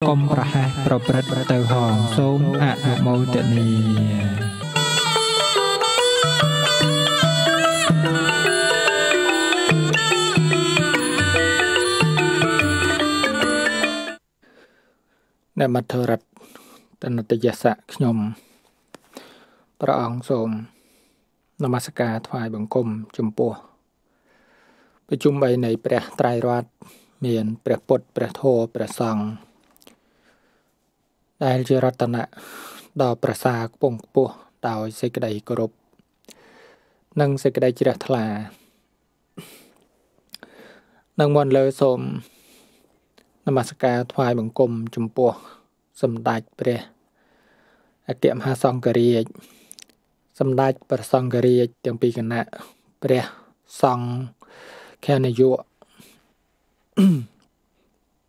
កុំប្រហែសប្រព្រឹត្តទៅហងសូមអនុមោទនីអ្នកមធរតតនតយសៈខ្ញុំព្រះអង្គសូមនមស្ការថ្វាយបង្គំចំពោះប្រជុំបីនៃព្រះត្រៃរតមាន ព្រះពុទ្ធព្រះធម៌ព្រះសង្ឃដែលជារតនៈដល់ប្រសាខ្ពងខ្ពស់ដោយសេចក្តីគោរពនិងសេចក្តីជ្រះថ្លានឹងមកលើសូមនមស្ការថ្វាយបង្គំចំពោះ សម្ដេចព្រះអគ្គមហាសង្ឃរាជសម្ដេចព្រះសង្ឃរាជទាំងពីរគណៈព្រះសង្ឃខានយុ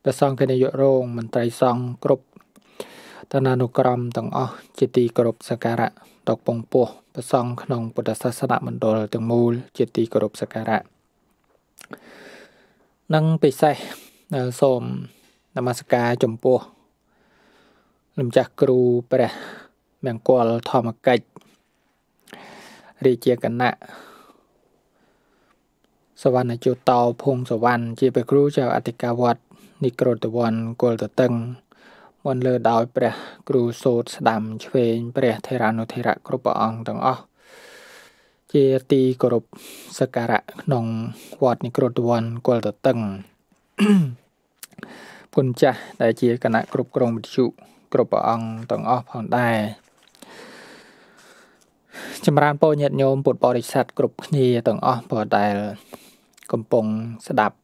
ព្រះសង្ឃខានយុរងមន្ត្រីសង្ឃគ្រប់ឋានានុក្រមទាំងអស់ជាទីគោរពសក្ការៈដ៏ពងពោះប្រសង់ក្នុងពុទ្ធសាសនមណ្ឌលទាំងមូលជាទីគោរពសក្ការៈនិងពិសេសសូមនមស្ការចំពោះលំចាស់គ្រូព្រះមង្គលធម្មកិច្ចរាជាគណៈសវណ្ណជោតោភូមិសវណ្ណជាព្រះគ្រូចៅអធិការវត្តនិក្រតវ័នគុលតតឹងបន្លឺដោយព្រះ គ្រូសូត្រស្ដាំឆ្វេងព្រះ ថេរានុថេរៈគ្រប់ព្រះអង្គទាំងអស់ជាទីគោរពសក្ការៈក្នុងវត្តនិក្រតវ័នគុលតតឹងគុណចាស់ដែលជាគណៈគ្រប់គ្រងវិទ្យុគ្រប់ព្រះអង្គទាំងអស់ផងដែរចម្រើនពរញាតញោមពុទ្ធបរិស័ទគ្រប់គ្នាទាំងអស់ព្រោះដែលកំពុងស្ដាប់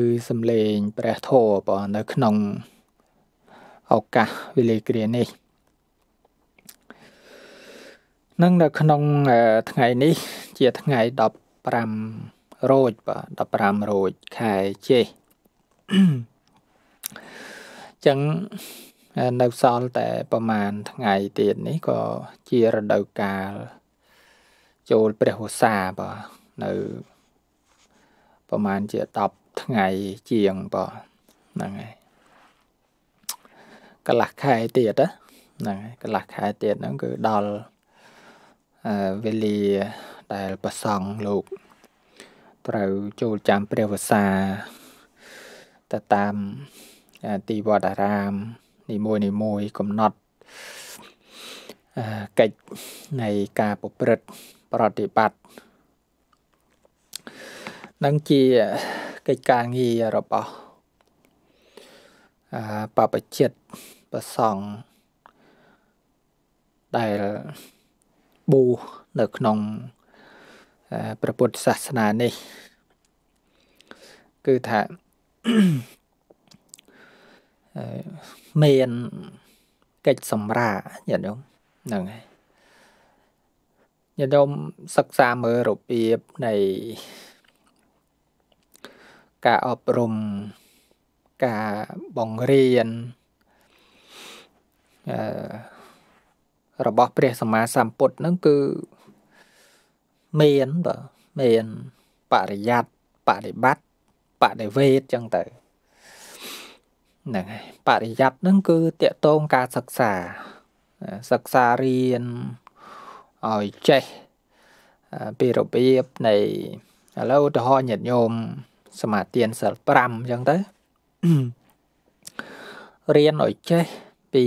ឬសំលេងព្រះធម៌ព្រោះនៅក្នុងឱកាសវេលាគ្រានេះនឹងនៅក្នុងថ្ងៃនេះ ជាថ្ងៃ15រោចបាទ15រោចខែជេសចឹងនៅសល់តែប្រហែលថ្ងៃទៀតនេះក៏ជារដូវកាលចូលព្រះវស្សាបាទនៅប្រហែលជា10ថ្ងៃជាងបាទហ្នឹងហើយកន្លះខែទៀតហ្នឹងហើយកន្លះខែទៀតហ្នឹងគឺដល់អឺវេលាដែលប្រសង់លោក ត្រូវចូលចាំព្រះវសាទៅតាមទីវត្តអារាមនីមួយនីមួយកំណត់កិច្ចនៃការប្រព្រឹត្តប្រតិបត្តិនឹងជាកិច្ចការងាររបស់បបជិទ្ធប្រសង់ដែលបូនៅក្នុងព្រះពុទ្ធសាសនានេះ គឺថាមានកិច្ចសម្រាញាតិញោមហ្នឹងហើយញាតិញោមសិក្សាមើលរបៀបនៃ ការអប់រំការបង្រៀនរបស់ព្រះ សម្មាសម្ពុទ្ធហ្នឹងគឺមានបាទមានបរិយ័តបដិបត្តិបដិវេតចឹងទៅហ្នឹងហើយបរិយ័តហ្នឹងគឺតកតងការសិក្សាសិក្សារៀនឲ្យចេះពីរបៀបនៃឥឡូវឧទាហរណ៍ញាតិញោមសមាទានសិល5អញ្ចឹងទៅរៀនឲ្យចេះពី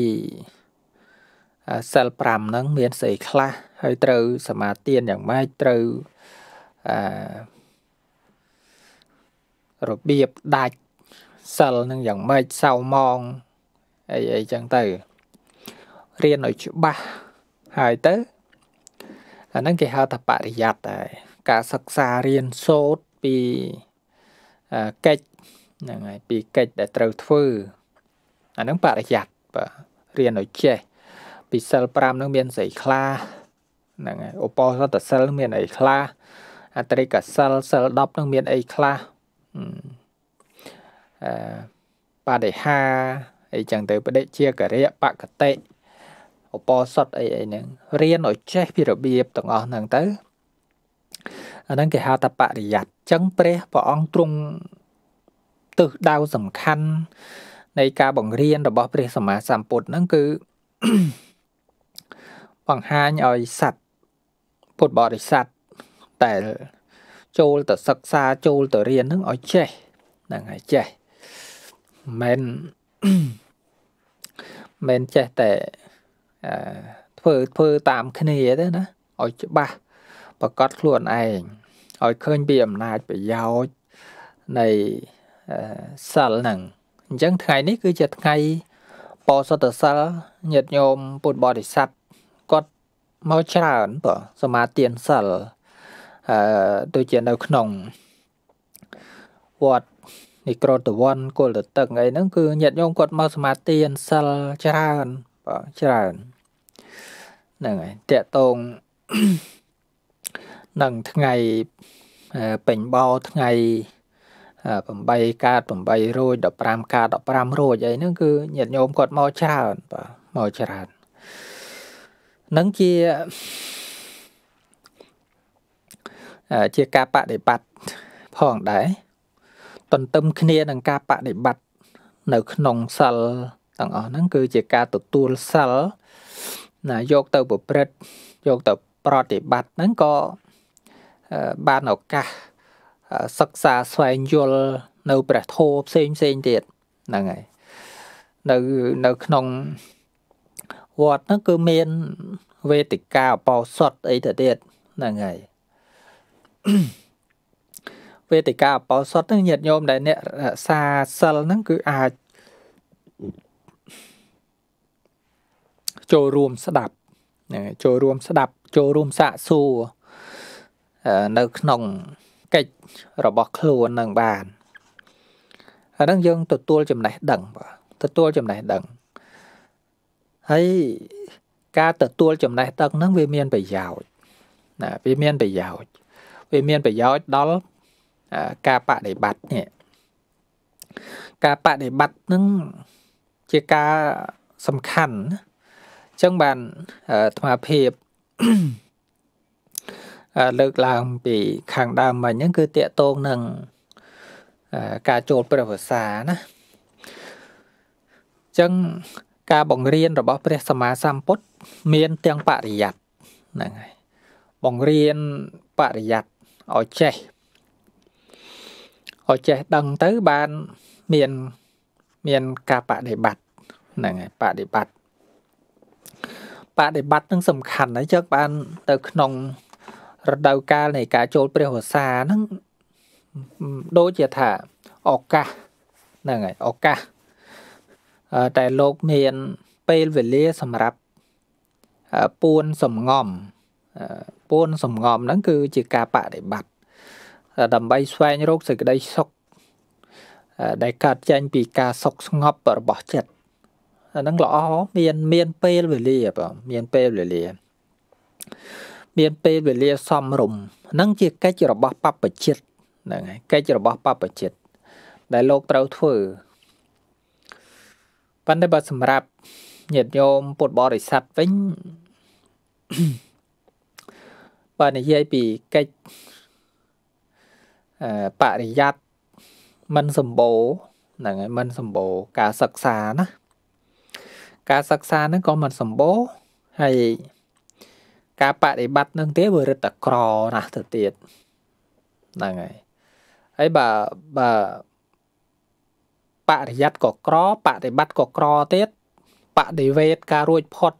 សិល5ហ្នឹង មានស្អីខ្លះហើយត្រូវសមាទានយ៉ាងម៉េចត្រូវអឺរបៀបដាច់សិលនឹងយ៉ាងម៉េចសៅម៉ងអីអីចឹងទៅរៀនឲ្យច្បាស់ហើយទៅអាហ្នឹងគេហៅថាបរិយ័តដែរការសិក្សារៀនសូត្រពីកិច្ចហ្នឹងហើយពីកិច្ចដែលត្រូវធ្វើអាហ្នឹងបរិយ័តបាទរៀនឲ្យចេះពីសិល5ហ្នឹងមានស្រីខ្លះហ្នឹងហើយឧបោសថសិលមានអីខ្លះអត្រីកសិលសិល10ហ្នឹងមានអីខ្លះអឺបដិហា អីចឹងទៅបដិជាករិយបកតិឧបោសថអីអីហ្នឹងរៀនឲ្យចេះ ពីរបៀបទាំងអស់ហ្នឹងទៅអាហ្នឹងគេហៅថាបរិយ័តចឹងព្រះព្រះអង្គទ្រង់ទិសដៅសំខាន់នៃការបង្រៀនរបស់ព្រះសម្មាសម្ពុទ្ធហ្នឹងគឺបង្ហាញឲ្យសัตว์ពុទ្ធបរិស័ទតែចូលទៅសិក្សាចូលទៅរៀនហ្នឹងឲ្យចេះហ្នឹងហើយចេះមិនមិនចេះតែធ្វើធ្វើតាមគ្នាទេណាឲ្យច្បាស់ប្រកាសខ្លួនឯងឲ្យឃើញពីអំណាចប្រយោជន៍នៃសិលហ្នឹងអញ្ចឹងថ្ងៃនេះគឺជាថ្ងៃបោសតសិលញាតិញោមពុទ្ធបរិស័ទគាត់មកច្រើនបើសមាទានសិលអឺដូចជានៅក្នុងវត្តនិក្រតវ័នគុលតតឹងអីហ្នឹងគឺញាតិញោមគាត់មកសមាទានសិលច្រើនបើច្រើនហ្នឹងហើយតកតងនឹងថ្ងៃពេញបោថ្ងៃ8កាត8រួច15កាត15រួចអីហ្នឹងគឺញាតិញោមគាត់មកច្រើនបាទមកច្រើននឹងជាជាការបដិបត្តិផងដែរទន្ទឹមគ្នា នឹងការបដិបត្តិនៅ ក្នុងសិលទាំងអស់ហ្នឹងគឺជាការទទួលសិលណាយកទៅប្រព្រឹត្តយកទៅប្រតិបត្តិហ្នឹងក៏បានឱកាសសិក្សាស្វែងយល់នៅព្រះធម៌ផ្សេងផ្សេងទៀតហ្នឹងហើយនៅនៅក្នុងវត្តហ្នឹងគឺមានវេទិកាអបោសុតអីទៅទៀតហ្នឹងហើយវេទិកាអបោសុតហ្នឹងញាតិញោមដែល អ្នករក្សាសិលហ្នឹងគឺអាច ចូលរួមស្ដាប់ចូលរួម ស្ដាប់ ចូលរួមសាកសួរនៅក្នុងកិច្ចរបស់ខ្លួននឹងបានអាហ្នឹងយើងទទួលចំណេះដឹងបាទទទួលចំណេះដឹងហើយការទទួលចំណេះដឹងហ្នឹងវាមានប្រយោជន៍ណាវាមានប្រយោជន៍វាមានប្រយោជន៍ដល់ការបដិបត្តិនេះការបដិបត្តិនឹងជាការសំខាន់អញ្ចឹងបានអាត្មាភាពលើកឡើងពីខាងដើមមិញហ្នឹងគឺតកតងនឹងការចូលព្រះវសាណាអញ្ចឹងការបង្រៀនរបស់ព្រះសម្មាសម្ពុទ្ធមាន ទាំងបរិយ័តហ្នឹងហើយបង្រៀនបរិយ័តឲ្យចេះឲ្យចេះដឹងទៅបានមានមានការបដិបត្តិហ្នឹងហើយបដិបត្តិបដិបត្តិនឹងសំខាន់ហើយចឹកបានទៅក្នុងរដូវកាលនៃការចូលព្រះវស្សាហ្នឹងដូចជាថាឱកាសហ្នឹងហើយឱកាសតែលោកមានពេលវេលាសម្រាប់ពួនសំងំពួនសំងំហ្នឹងគឺជាការបដិបត្តិដើម្បីស្វែងរកសេចក្តីសុខដែលកើតចេញពីការសុខស្ងប់របស់ចិត្តអានឹងល្អមាន មានពេលវេលាបងមានពេលវេលាមានពេលវេលាសមរម្យនឹងជាកិច្ចរបស់បព្វជិតហ្នឹងហើយកិច្ចរបស់បព្វជិត ដែលលោកត្រូវធ្វើប៉ុន្តែបើសម្រាប់ញាតិញោមពុទ្ធបរិស័ទវិញបើនិយាយពីកិច្ចអឺបរិយ័តមិនសម្បូរហ្នឹងហើយមិនសម្បូរការសិក្សាណាការសិក្សាហ្នឹងក៏មិនសម្បូរហើយការបដិបត្តិនឹងទេវារឹតតែក្រណាស់ទៅទៀតហ្នឹងហើយហើយបើបើបរិយ័តក៏ក្របដិបត្តិក៏ក្រទៀតបដិវេតការរួចផុត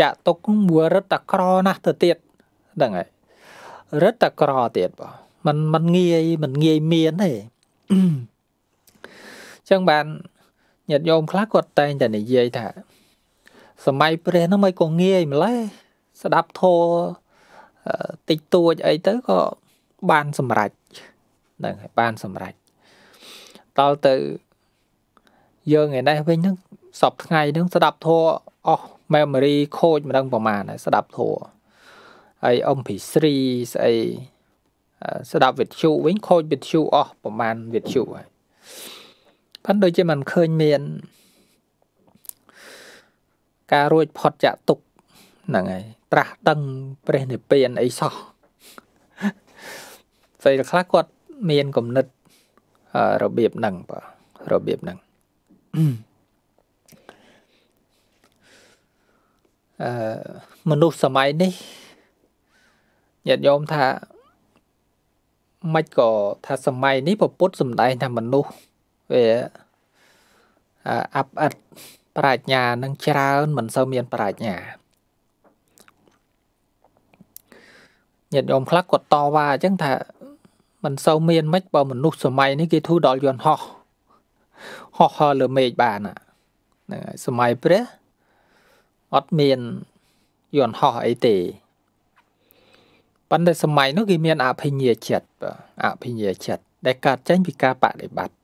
ចាក់ទុកវារឹតតែក្រណាស់ទៅទៀតហ្នឹងហើយរឹតតែក្រទៀតបងมันมันងាយมันងាយមានទេអញ្ចឹងបានញាតិញោមខ្លះគាត់តែងតែនិយាយថាសម័យព្រះហ្នឹងមិនក៏ងាយម្ល៉េះស្ដាប់ធម៌តិចតួចអីទៅក៏បានសម្រេចហ្នឹងហើយបានសម្រេចដល់ទៅយើងឯនេះវិញហ្នឹងសពថ្ងៃហ្នឹងស្ដាប់ធัวអស់ memory ខូចម្ដងប្រមាណហើយស្ដាប់ធัวហើយ MP3 ស្អីស្ដាប់វិទ្យុវិញខូចវិទ្យុអស់ប្រមាណវិទ្យុហើយប៉ិនដូចជាមិនឃើញមាន ការរួចផុតចាក់ទុកហ្នឹងហើយត្រាស់ដឹងព្រះនិព្វានអីសោះពេលខ្លះគាត់មានគំនិតរបៀបហ្នឹងបាទរបៀបហ្នឹងអឺមនុស្សសម័យនេះញាតិញោមថាមិនក៏ថាសម័យនេះពពុទ្ធសំដែងថាមនុស្សវាអាប់អិតប្រាជ្ញានឹង ច្រើនមិនសូវមានប្រាជ្ញាញាតិញោមខ្លះគាត់តវ៉ាអញ្ចឹងថាមិនសូវមានមិនបើមនុស្សសម័យនេះគេធូរដល់យន្តហោះហោះហើលើមេឃបានហ្នឹងហើយសម័យព្រះអត់មានយន្តហោះអីទេប៉ុន្តែសម័យនោះគេមានអភិញ្ញាចិត្តអភិញ្ញាចិត្តដែលកើតចេញពីការបដិបត្តិ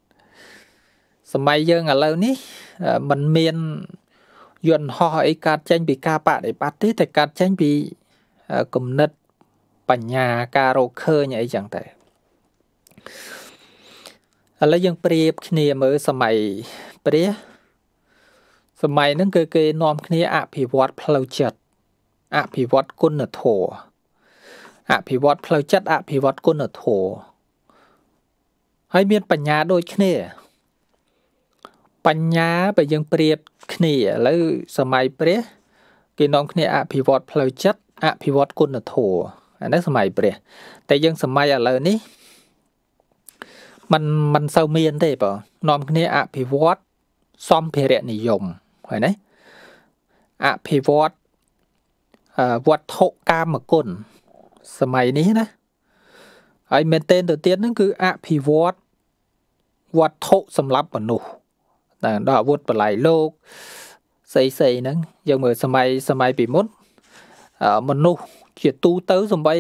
សម័យយើងឥឡូវនេះมันមានយន្តហោះអីកើតចេញពីការបដិបត្តិទេតែកើតចេញពីគំនិតបញ្ញាការរកឃើញអីចឹងទៅឥឡូវយើងប្រៀបគ្នាមើលសម័យព្រះសម័យហ្នឹងគឺគេនាំគ្នាអភិវឌ្ឍផ្លូវចិត្តអភិវឌ្ឍគុណធម៌អភិវឌ្ឍផ្លូវចិត្តអភិវឌ្ឍគុណធម៌ហើយមានបញ្ញាដូចគ្នា បញ្ញាបើយើងប្រៀបគ្នាឥឡូវសម័យព្រះគេនាំគ្នាអភិវឌ្ឍផ្លូវចិត្តអភិវឌ្ឍគុណធម៌អានោះសម័យព្រះតែយើងសម័យឥឡូវនេះมันมันសូវមានទេបងនាំគ្នាអភិវឌ្ឍសម្ភារៈនិយមហើយណាអភិវឌ្ឍវត្ថុកាមគុណសម័យនេះណាហើយមែនទែនទៅទៀតហ្នឹងគឺអភិវឌ្ឍវត្ថុសម្រាប់មនុស្សតែដល់អាវុធបល័យលោកស្អីស្អីហ្នឹងយើងមើលសម័យសម័យពីមុនមនុស្សជាទូទៅសំបី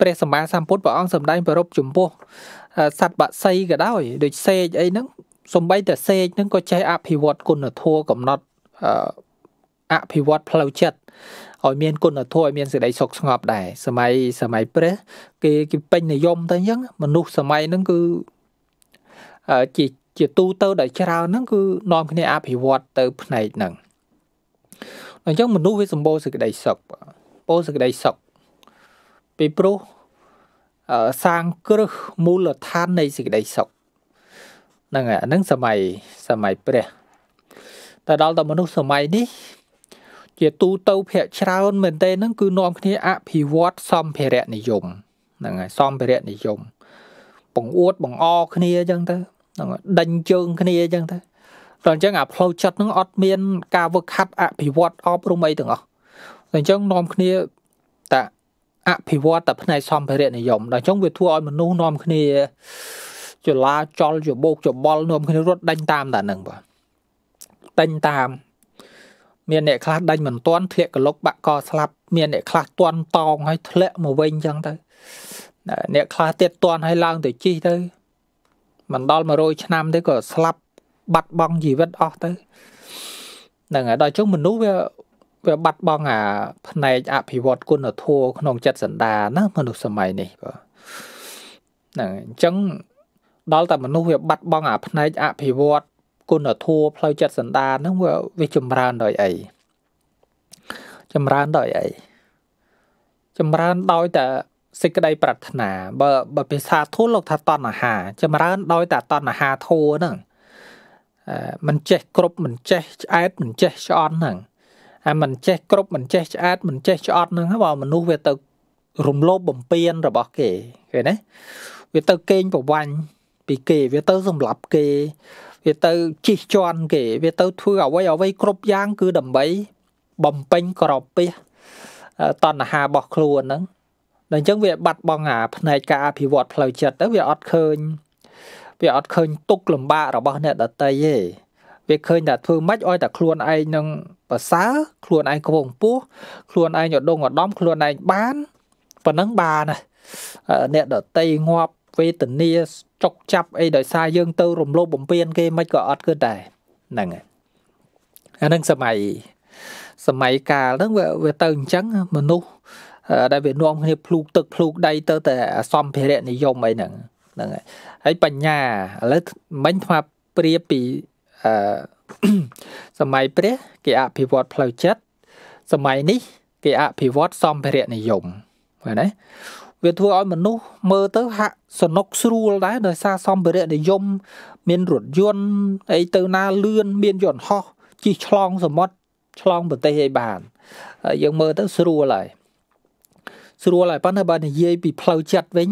ព្រះសម្មាសម្ពុទ្ធព្រះអង្គសម្ដែងប្ររពចំពោះសត្វបក្សីក៏ដោយ ដូចសេកអីហ្នឹងសំបីតែសេកហ្នឹងក៏ចេះអភិវឌ្ឍគុណធម៌កំណត់អភិវឌ្ឍផ្លូវចិត្តឲ្យមានគុណធម៌ឲ្យមានសេចក្តីសុខស្ងប់ដែរសម័យសម័យព្រះគេគេពេញនិយមទៅអញ្ចឹងមនុស្សសម័យហ្នឹងគឺជាជាទូទៅដែលច្រើនហ្នឹងគឺនាំគ្នាអភិវឌ្ឍទៅ ផ្នែកហ្នឹងអញ្ចឹងមនុស្សវាសម្បូរសេចក្តីសុខពោសេចក្តីសុខពីព្រោះសាងគ្រឹះមូលដ្ឋាននៃសេចក្តីសុខហ្នឹងហើយអាហ្នឹងសម័យសម័យព្រះតែដល់តែមនុស្សសម័យនេះជា ទូទៅភាកច្រើនមែនទេហ្នឹងគឺនាំគ្នា អភិវឌ្ឍសម្ភារៈនិយមហ្នឹងហើយសម្ភារៈនិយមបង្អួត បង្អគ្នាអញ្ចឹងទៅហ្នឹងដេញជើងគ្នាអញ្ចឹងទៅដល់អញ្ចឹងអាផ្លូវចិត្តហ្នឹងអត់មាន ការវឹកហាត់អភិវឌ្ឍអប់រំអីទាំងអស់ដល់អញ្ចឹងនាំគ្នាតាអភិវឌ្ឍតែផ្នែកសម្ភារៈនិយមដល់អញ្ចឹងវាធ្វើឲ្យមនុស្សនាំគ្នាចលាចលច្បោកច្បល់នាំគ្នារត់ដេញតាមតែហ្នឹងបាទដេញតាម មានអ្នកខ្លះដេញមិនទាន់ធ្លាក់កលុកបាក់កស្លាប់មានអ្នកខ្លះទាន់តោងហើយធ្លាក់មកវិញអញ្ចឹងទៅអ្នកខ្លះទៀតទាន់ហើយឡើងទៅជីទៅមិនដល់100ឆ្នាំទេក៏ស្លាប់បាត់បង់ជីវិតអស់ទៅហ្នឹងហើយដល់ជុំមនុស្សវាវាបាត់បង់អាផ្នែកអភិវឌ្ឍគុណធម៌ក្នុងចិត្តសន្តានណាមនុស្សសម័យនេះបាទហ្នឹងអញ្ចឹងដល់តែមនុស្សវា បាត់បង់អា ផ្នែកអភិវឌ្ឍគុណធម៌ផ្លូវចិត្តសន្តានហ្នឹងវាវាចម្រើនដោយអីចម្រើនដោយអីចម្រើនដោយតែសេចក្តីប្រាថ្នាបើ បើភាសាធូលលោកថាតណ្ហា ចម្រើន ដោយតែតណ្ហាធូហ្នឹងមិនចេះគ្រប់មិនចេះឆ្អែតមិនចេះឆ្អន់ហ្នឹងអាមិនចេះគ្រប់មិនចេះឆ្អែតមិនចេះឆ្អត់ហ្នឹងបើមនុស្សវាទៅរំលោភបំពានរបស់គេឃើញទេវាទៅកេងប្រវាញ់ពីគេវាទៅសម្លាប់គេ វាទៅជីកជន់គេ វាទៅធ្វើអ្វីអ្វីគ្រប់យ៉ាង គឺដើម្បី បំពេញក្របពាសតណ្ហារបស់ខ្លួនហ្នឹងដល់អញ្ចឹងវាបាត់បង់អាផ្នែកការអភិវឌ្ឍផ្លូវចិត្តទៅវាអត់ឃើញ វាអត់ឃើញទុកលំបាករបស់ អ្នកដតីទេវាឃើញតែធ្វើម៉េចឲ្យតែខ្លួនឯងនឹងប្រសើរខ្លួនឯងខ្ពស់ខ្ពស់ខ្លួនឯងឧត្តមឧត្តមខ្លួនឯងបានប៉ុណ្ណឹងបានអ្នកដតីងាប់វេទនាចុកចាប់អីដោយសារយើងទៅរំលោភបំពានគេមិនក៏អត់គឺដែរហ្នឹងហើយអានឹងសម័យសម័យកាលហ្នឹងវាទៅអញ្ចឹងមនុស្សដែលវានាំគ្នាភ្លូកទឹកភ្លូកដៃទៅតែអសំភារៈនិយមអីហ្នឹងហ្នឹងហើយហើយបញ្ញាឥឡូវមិញថ្មព្រាបពីអឺសម័យព្រះ គេអភិវឌ្ឍផ្លូវចិត្តសម័យនេះគេអភិវឌ្ឍសម្ភារៈនិយមឃើញទេវាធ្វើឲ្យមនុស្សមើលទៅ ហាក់សនុកស្រួលដែរដោយសារសម្ភារៈនិយមមានរថយន្តអីទៅណាលឿនមានយន្តហោះជិះឆ្លងសមុទ្រឆ្លងប្រទេសឲ្យបានយើងមើលទៅស្រួលហើយស្រួលហើយប៉ុន្តែបើនិយាយពីផ្លូវចិត្តវិញ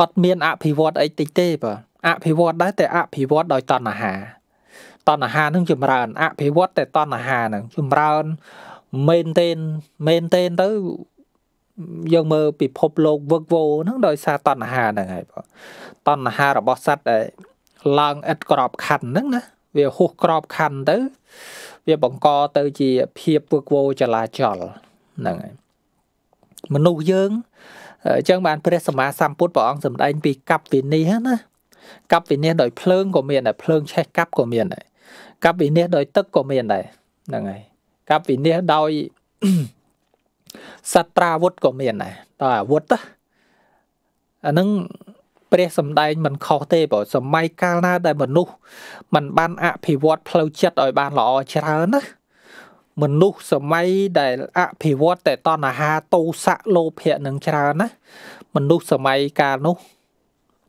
អត់មានអភិវឌ្ឍអីតិចទេបាទអភិវឌ្ឍដែរតែអភិវឌ្ឍដោយតណ្ហាតណ្ហានឹងចម្រើនអភិវឌ្ឍតែតណ្ហានឹងចម្រើន maintain maintain ទៅយើងមើលពិភពលោកវឹកវោហ្នឹងដោយសារតណ្ហាហ្នឹងហើយបងតណ្ហារបស់សត្វដែលឡើងឥតក្របខ័ណ្ឌហ្នឹងណាវាហួសក្របខ័ណ្ឌទៅ វាបង្កទៅជាភាពវឹកវោចលាចលហ្នឹងហើយមនុស្សយើងអញ្ចឹងបានព្រះសម្មាសម្ពុទ្ធព្រះអង្គសម្ដែងពីកັບវិនិច្ឆ័យណាកັບវិនិច្ឆ័យដោយភ្លើងក៏មានដែរភ្លើងឆេះកັບក៏មានដែរកັບវិនិច្ឆ័យដោយទឹកក៏មានដែរហ្នឹងហើយកັບវិនិច្ឆ័យដោយសត្រាវុធក៏មានដែរដល់អាវុធអាហ្នឹងព្រះសំដែងមិនខុសទេបើសម័យកាលណា ដែលមនុស្សมันបានអភិវឌ្ឍផ្លូវចិត្តឲ្យបានល្អច្រើនណាមនុស្សសម័យដែល អភិវឌ្ឍតែតណ្ហាទោសៈលោភៈនឹងច្រើនណាមនុស្សសម័យកាលនោះ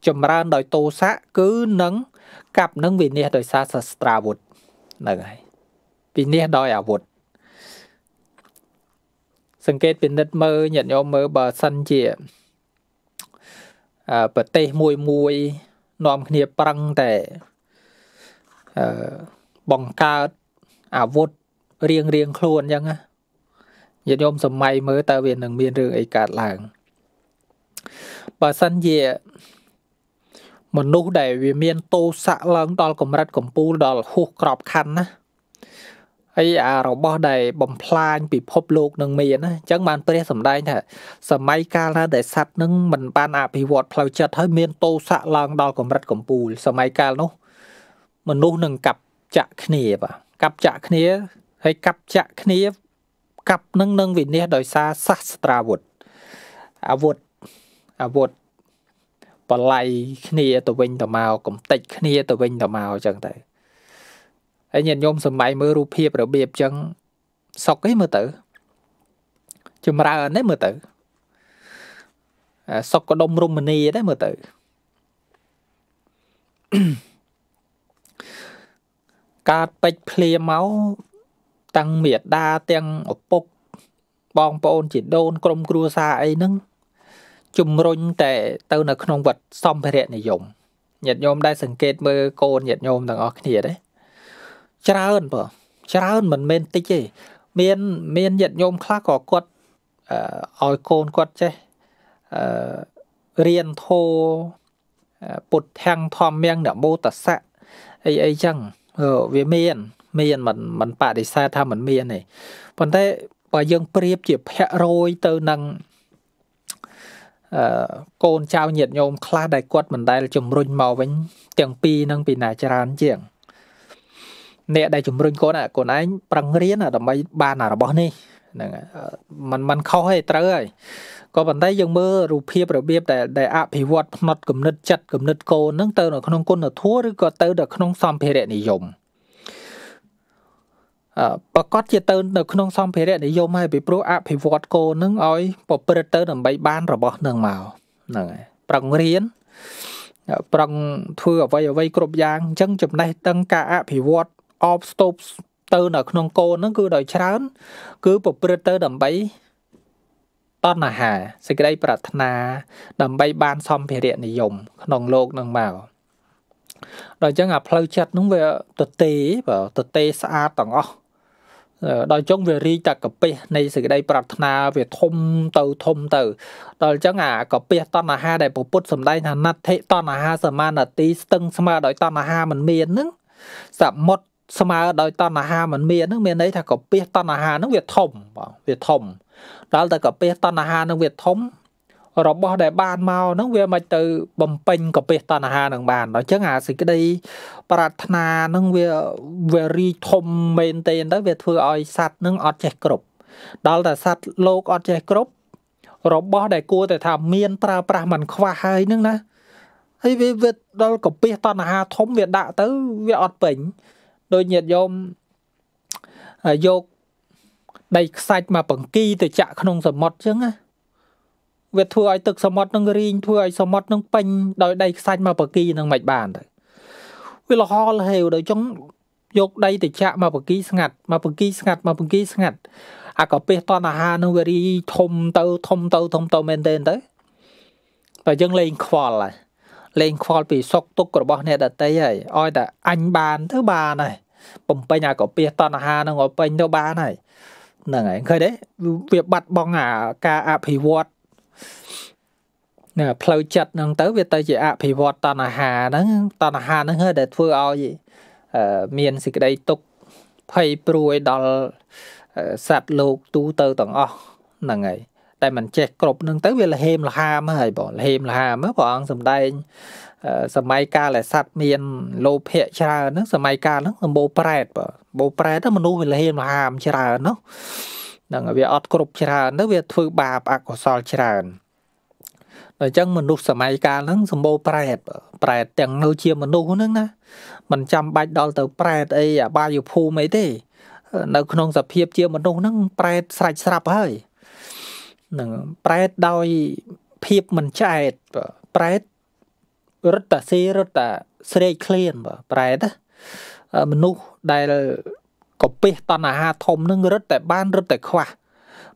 ចម្រើនដោយតោសៈគឺនឹងកាប់នឹងវិនិច្ឆ័យដោយសារសស្ត្រាវុធហ្នឹងហើយវិនិច្ឆ័យដោយអាវុធសង្កេតពិនិត្យមើលញាតិញោមមើលបើសិនជាប្រទេសមួយមួយនាំគ្នាប្រឹងតែអឺបង្កើតអាវុធរៀងរៀងខ្លួនអញ្ចឹងណាញាតិញោមសម័យមើលតើវានឹងមានរឿងអីកើតឡើងបើសិនជាមនុស្សដែលវាមានតោស័កឡើងដល់កម្រិតកំពូលដល់ហួសក្របខ័ណ្ឌណាហើយអារបស់ដែលបំផ្លាញពិភពលោកនឹងមានណាអញ្ចឹងបានព្រះសម្ដែងថាសម័យកាលណាដែលសัตว์នឹងមិនបានអភិវឌ្ឍផ្លូវចិត្តហើយមានតោស័កឡើងដល់កម្រិតកំពូល សម័យកាលនោះ មនុស្សនឹងកັບចាក់គ្នាបាទកັບចាក់គ្នាហើយកັບចាក់គ្នាកັບនឹងនឹងវិនិច្ឆ័យដោយសារសាស្ត្រាវុធអាវុធអាវុធបល័យគ្នាទៅវិញទៅមកកំតិចគ្នាទៅវិញទៅមកអញ្ចឹងទៅហើយញាតិញោមសម័យមើលរូបភាពរបៀបអញ្ចឹងសុកឯងមើលទៅចម្រើនឯងមើលទៅ សុកកដុំរមនីដែរមើលទៅ កាត់ពេជ្រភ្លាមកទាំងមេដាទាំងឪពុកបងប្អូនជាដូនក្រុមគ្រួសារអីហ្នឹងជំរុញតែទៅនៅក្នុងវត្តសម្ភារៈនិយមញាតិញោមដែលសង្កេតមើលកូនញាតិញោមទាំងអស់គ្នាទេច្រើនបើច្រើនមិនមែនតិចទេមាន មានញាតិញោមខ្លះក៏គាត់ឲ្យកូនគាត់ចេះអឺរៀនធោពុទ្ធังធម្មังនមោតស័កអីអីចឹងវាមាន មានមិនមិនបដិសេធថាមិនមានទេប៉ុន្តែបើយើងប្រៀបជាភ័ក្ររយទៅនឹងកូនចៅញាតញោមខ្លះដែលគាត់មិនដែលជំរុញមកវិញទាំងពីរនឹងពីណាច្រើនជាងអ្នកដែលជំរុញកូនកូនឯងប្រឹងរៀនដើម្បីបានអារបស់នេះហ្នឹងมันมันខុសទេត្រូវហើយក៏ប៉ុន្តែយើងមើលរូបភាពរបៀបដែលដែលអភិវឌ្ឍផ្នត់គំនិតចិត្តគំនិតកូនហ្នឹងទៅនៅក្នុងគុណធម៌ឬក៏ទៅដល់ក្នុងសម្ភារៈនិយមប្រកាសជាទៅនៅក្នុងសម្ភារៈនិយមហើយពីព្រោះអភិវឌ្ឍគោនឹងឲ្យប្រព្រឹត្តទៅដើម្បីបានរបស់នឹងមកហ្នឹងហើយប្រឹងរៀនប្រឹងធ្វើអ្វីអ្វីគ្រប់យ៉ាងអញ្ចឹងចំណេះទាំងការអភិវឌ្ឍអបស្ទប់ទៅនៅក្នុងគោនឹងគឺដោយច្រើនគឺប្រព្រឹត្តទៅដើម្បីតណ្ហាសេចក្តីប្រាថ្នាដើម្បីបានសម្ភារៈនិយមក្នុងโลกនឹងមកដល់អញ្ចឹងអាផ្លូវចិត្តហ្នឹងវាទទេបើទទេស្អាតទាំងអស់ដល់ចឹងវារីកតែកាពះនៃសេចក្តីប្រាថ្នាវាធំទៅធំទៅដល់ចឹងអាកាពះតណ្ហាដែលពុទ្ធសំដែងថាណដ្ឋិតណ្ហាសមាណតិស្ទឹងស្មើដោយតណ្ហាមិនមានហ្នឹងសមុទ្រស្មើដោយតណ្ហាមិនមានហ្នឹងមានន័យថាកាពះតណ្ហាហ្នឹងវាធំបងវាធំដល់តែកាពះតណ្ហាហ្នឹងវាធំរបស់ដែលបានមកហ្នឹងវាមិនទៅបំពេញកាពះតណ្ហានឹងបានដល់អញ្ចឹងអាសេចក្តី ប្រាថ្នាហ្នឹងវា very ធំមែនទែនទៅវាធ្វើឲ្យសัตว์ហ្នឹងអត់ចេះគ្រប់ដល់តែសัตว์លោកអត់ចេះគ្រប់របស់ដែលគួរតែថាមាន ប្រើប្រាស់มันខ្វះហើយហ្នឹងណាហើយវាវាដល់កាពះតណ្ហាធំវាដាក់ទៅវាអត់ពេញដោយញាតយមយកដីខ្សាច់មកបង្គី ទៅចាក់ក្នុងសមុទ្រអញ្ចឹងណាវាធ្វើឲ្យទឹកសមុទ្រនឹងរីងធ្វើឲ្យសមុទ្រនឹងពេញដោយដីខ្សាច់មកបកីនឹងមិនបានទៅវាលហលហេវដូចចឹងយកដីទៅចាក់មកបកីស្ងាត់មកបកីស្ងាត់មកបកីស្ងាត់អាកាពេសតនអាហារនឹងវារីធំទៅធំទៅធំទៅមែនទេទៅបើយើងលេងខ្វល់ហើយលេងខ្វល់ពីសុកទុករបស់អ្នកដតីហើយឲ្យតែអញបានទៅបានហើយបំពេញអាកាពេសតនអាហារនឹងឲ្យពេញទៅបានហើយហ្នឹងហើយឃើញទេវាបាត់បង់អាការអភិវឌ្ឍណាផ្លូវចិត្តហ្នឹងទៅ វាទៅជាអភិវឌ្ឍតណ្ហាហ្នឹងតណ្ហាហ្នឹងហើយដែលធ្វើឲ្យមានសេចក្តីទុកភ័យព្រួយដល់សត្វលោកទូទៅទាំងអស់ហ្នឹងហើយតែมันចេះគ្រប់នឹងទៅវាលហេមលហាមហើយបងលហេមលហាមព្រះអង្គសំដែងសម័យកាលដែលសត្វមាន លោភៈច្រើនហ្នឹងសម័យកាលហ្នឹងសម្បូរប្រែតបងសម្បូរប្រែតមនុស្សវាលហេមលហាមច្រើននោះនឹងវាអត់គ្រប់ច្រើនទៅវាធ្វើបាបអកុសលច្រើនដល់អញ្ចឹងមនុស្សសម័យកាលហ្នឹងសម្បូរប្រែត ប្រែតទាំងនៅជាមនុស្សហ្នឹងណាមិនចាំបាច់ដល់ទៅប្រែតអីអាបាយភូមិអីទេ នៅ ក្នុង សភាព ជាមនុស្សហ្នឹងប្រែត ស្រេចស្រាប់ហើយនឹងប្រែតដោយភាពមិនឆ្អែតប្រែតរត់តាសេរត់តាស្រេកឃ្លានប្រែតមនុស្សដែលក៏ពេះតណ្ហាធំនឹងរឹតតែបានរឹតតែខ្វះ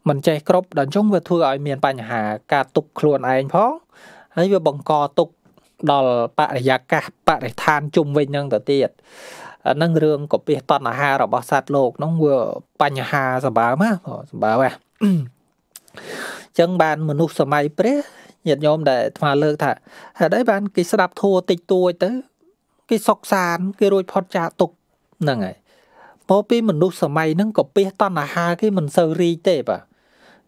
មិនចេះគ្រប់ដល់អញ្ចឹងវាធ្វើឲ្យមាន បញ្ហាការទុកខ្លួនឯងផង ហើយវាបង្កទុកដល់បរិយាកាសបរិស្ថានជុំវិញហ្នឹងទៅទៀតអានឹងរឿងកពះតណ្ហារបស់សត្វលោកហ្នឹងវាបញ្ហាសម្បើមណាសម្បើមណាចឹងបានមនុស្សសម័យព្រះញាតិញោមដែលអាត្មាលើកថាហេតុអីបានគេស្ដាប់ធัวតិចតួចទៅគេសុកសានគេរួចផុតចាកទុកហ្នឹងហើយមកពីមនុស្សសម័យហ្នឹងក៏ពះតណ្ហាគេមិនសូវរីកទេបាទ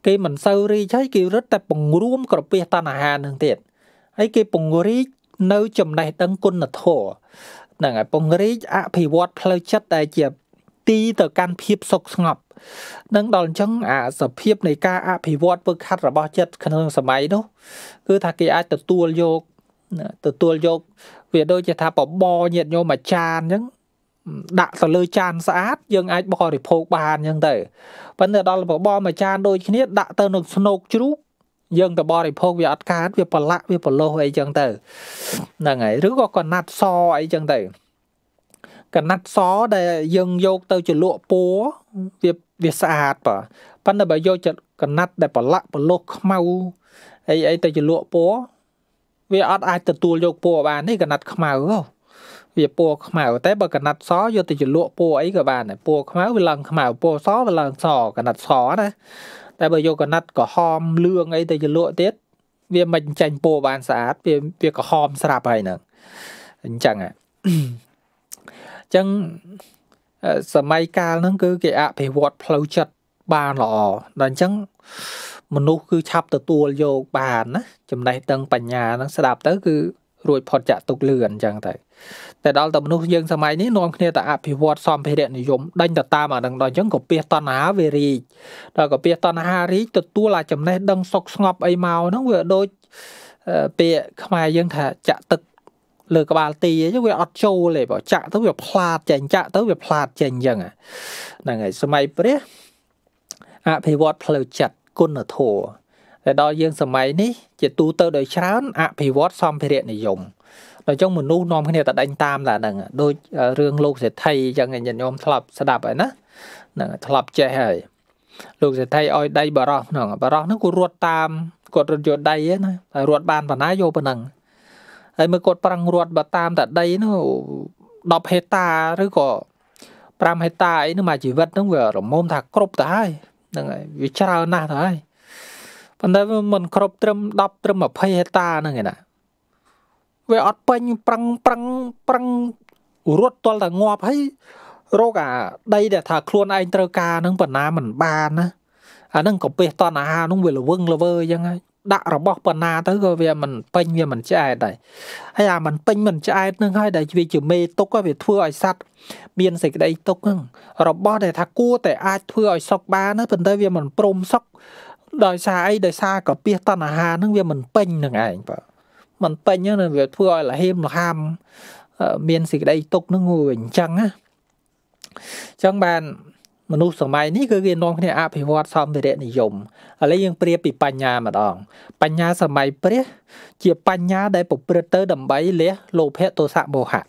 គេមិនសូវរីកហើយគេរត់តែ ពង្រួមក្រពះតណ្ហានឹងទៀតហើយគេពង្រីកនៅចំណេះដឹងគុណធម៌ហ្នឹងហើយពង្រីកអភិវឌ្ឍផ្លូវចិត្តដែលជា ទីទៅកាន់ភាព សុខស្ងប់ នឹង ដល់អញ្ចឹងអាសភាពនៃការអភិវឌ្ឍពឹកហាត់របស់ចិត្តក្នុងសម័យនោះគឺថាគេអាចទទួលយកទទួលយក វាដូចជាថាបបញាតញោមអាចារ្យអញ្ចឹងដាក់ទៅលើចានស្អាតយើងអាចបរិភោគបានអញ្ចឹងទៅប៉ុន្តែដល់ប្របមួយចានដូចគ្នាដាក់ទៅនៅស្នូកជ្រូកយើងទៅបរិភោគវាអត់កើតវាប្រឡាក់វាប្រលោះអីចឹងទៅហ្នឹងហើយឬក៏កណាត់សអីចឹងទៅកណាត់សដែលយើងយកទៅជ្រលក់ពួរវាវាស្អាតបើប៉ុន្តែបើយកចិត្តកណាត់ដែលប្រឡាក់ប្រលោះខ្មៅអីអីទៅជ្រលក់ពួរវាអត់អាចទទួលយកពួរបានទេកណាត់ខ្មៅហ៎វាពណ៌ខ្មៅតែបើកណាត់សយកទៅជ្រលក់ពណ៌អីក៏បានដែរពណ៌ខ្មៅវាឡើងខ្មៅពណ៌សវាឡើង ស កណាត់សណាតែបើយកកណាត់ក្រហមលឿងអីទៅជ្រលក់ទៀតវាមិនចាញ់ពណ៌បានស្អាត វាវាក្រហមស្រាប់ហើយហ្នឹងអញ្ចឹងអញ្ចឹងសម័យកាលហ្នឹង គឺគេអភិវឌ្ឍផ្លូវចិត្តបានល្អដល់អញ្ចឹងមនុស្សគឺឆាប់ទទួលយកបាន ណា ចំណេះដឹង បញ្ញាហ្នឹងស្ដាប់ទៅគឺរួចផុតចាក់ទុកលឿនអញ្ចឹងទៅតែដល់តែមនុស្សយើងសម័យនេះនាំគ្នាតែអភិវឌ្ឍសម្ភារៈនិយមដេញទៅតាមអានឹងដល់អញ្ចឹងក៏ពៀសតណ្ហាវារីកដល់ក៏ពៀសតណ្ហារីកទទួលអាចំណេះ ដឹង សុកស្ងប់អីមកហ្នឹងវាដូចពាក្យខ្មែរយើងថាចាក់ទឹក លើក្បាលទីអីវាអត់ចូលទេបើចាក់ទៅវាផ្លាតចេញចាក់ទៅវាផ្លាតចេញអញ្ចឹងហ្នឹងហើយសម័យព្រះអភិវឌ្ឍផ្លូវចិត្តគុណធម៌តែដល់យើងសម័យនេះជាទូទៅដោយច្រើន អភិវឌ្ឍសម្ភារៈនិយមដល់ចឹងមនុស្សនាំគ្នាតែដេញតាមតែហ្នឹងដូចរឿងលោកសេដ្ឋីចឹងញញុំធ្លាប់ស្ដាប់ហើយណាហ្នឹងធ្លាប់ចេះហើយលោក សេដ្ឋីឲ្យដៃបារោះហ្នឹងបារោះហ្នឹងគាត់រត់តាមគាត់រត់យកដៃណាតែរត់បានប៉ុណ្ណាយកប៉ុណ្ណឹងហើយមើលគាត់ប្រឹងរត់បើតាមតែដីនោះ10ហេតាឬក៏5ហេតាអីនោះមកជីវិតហ្នឹងវារមុំថាគ្រប់ទៅហើយហ្នឹងហើយវាច្រើនណាស់ទៅហើយប៉ុន្តែមិនគ្រប់ត្រឹម10ត្រឹម20ហេតាហ្នឹងឯណាវាអត់ពេញប្រឹងប្រឹងប្រឹងរត់ទាល់តែងាប់ហើយរកអាដី ដែលថាខ្លួនឯងត្រូវការនឹងប៉ុណ្ណាមិនបានណាអានឹងក៏ពេះតណ្ហានឹងវាលវឹងលវើអញ្ចឹងហើយដាក់របស់ប៉ុណ្ណាទៅក៏វាមិនពេញវាមិនឆ្អែតដែរហើយអាមិនពេញមិនឆ្អែតនឹងហើយដែលវាជាមេទុកវាធ្វើឲ្យសัตว์មានសេចក្តីទុកហ្នឹងរបស់ដែលថាគួរតែអាចធ្វើឲ្យសុខបានណាប៉ុន្តែវាមិនព្រមសុខដោយសារអីដោយសារក៏ពេះតណ្ហានឹងវាមិនពេញ នឹងឯងបាទមិនពេញហ្នឹងវាធ្វើឲ្យលហេមលហាមមានសេចក្តីទុកហ្នឹងអញ្ចឹងណាអញ្ចឹងបានមនុស្សសម័យនេះគឺគេនាំគ្នាអភិវឌ្ឍសម្ភារៈនិយមឥឡូវយើងប្រៀបពីបញ្ញាម្ដងបញ្ញាសម័យព្រះ ជា បញ្ញាដែលប្រព្រឹត្តទៅដើម្បីលះលោភៈទោសៈមោហៈ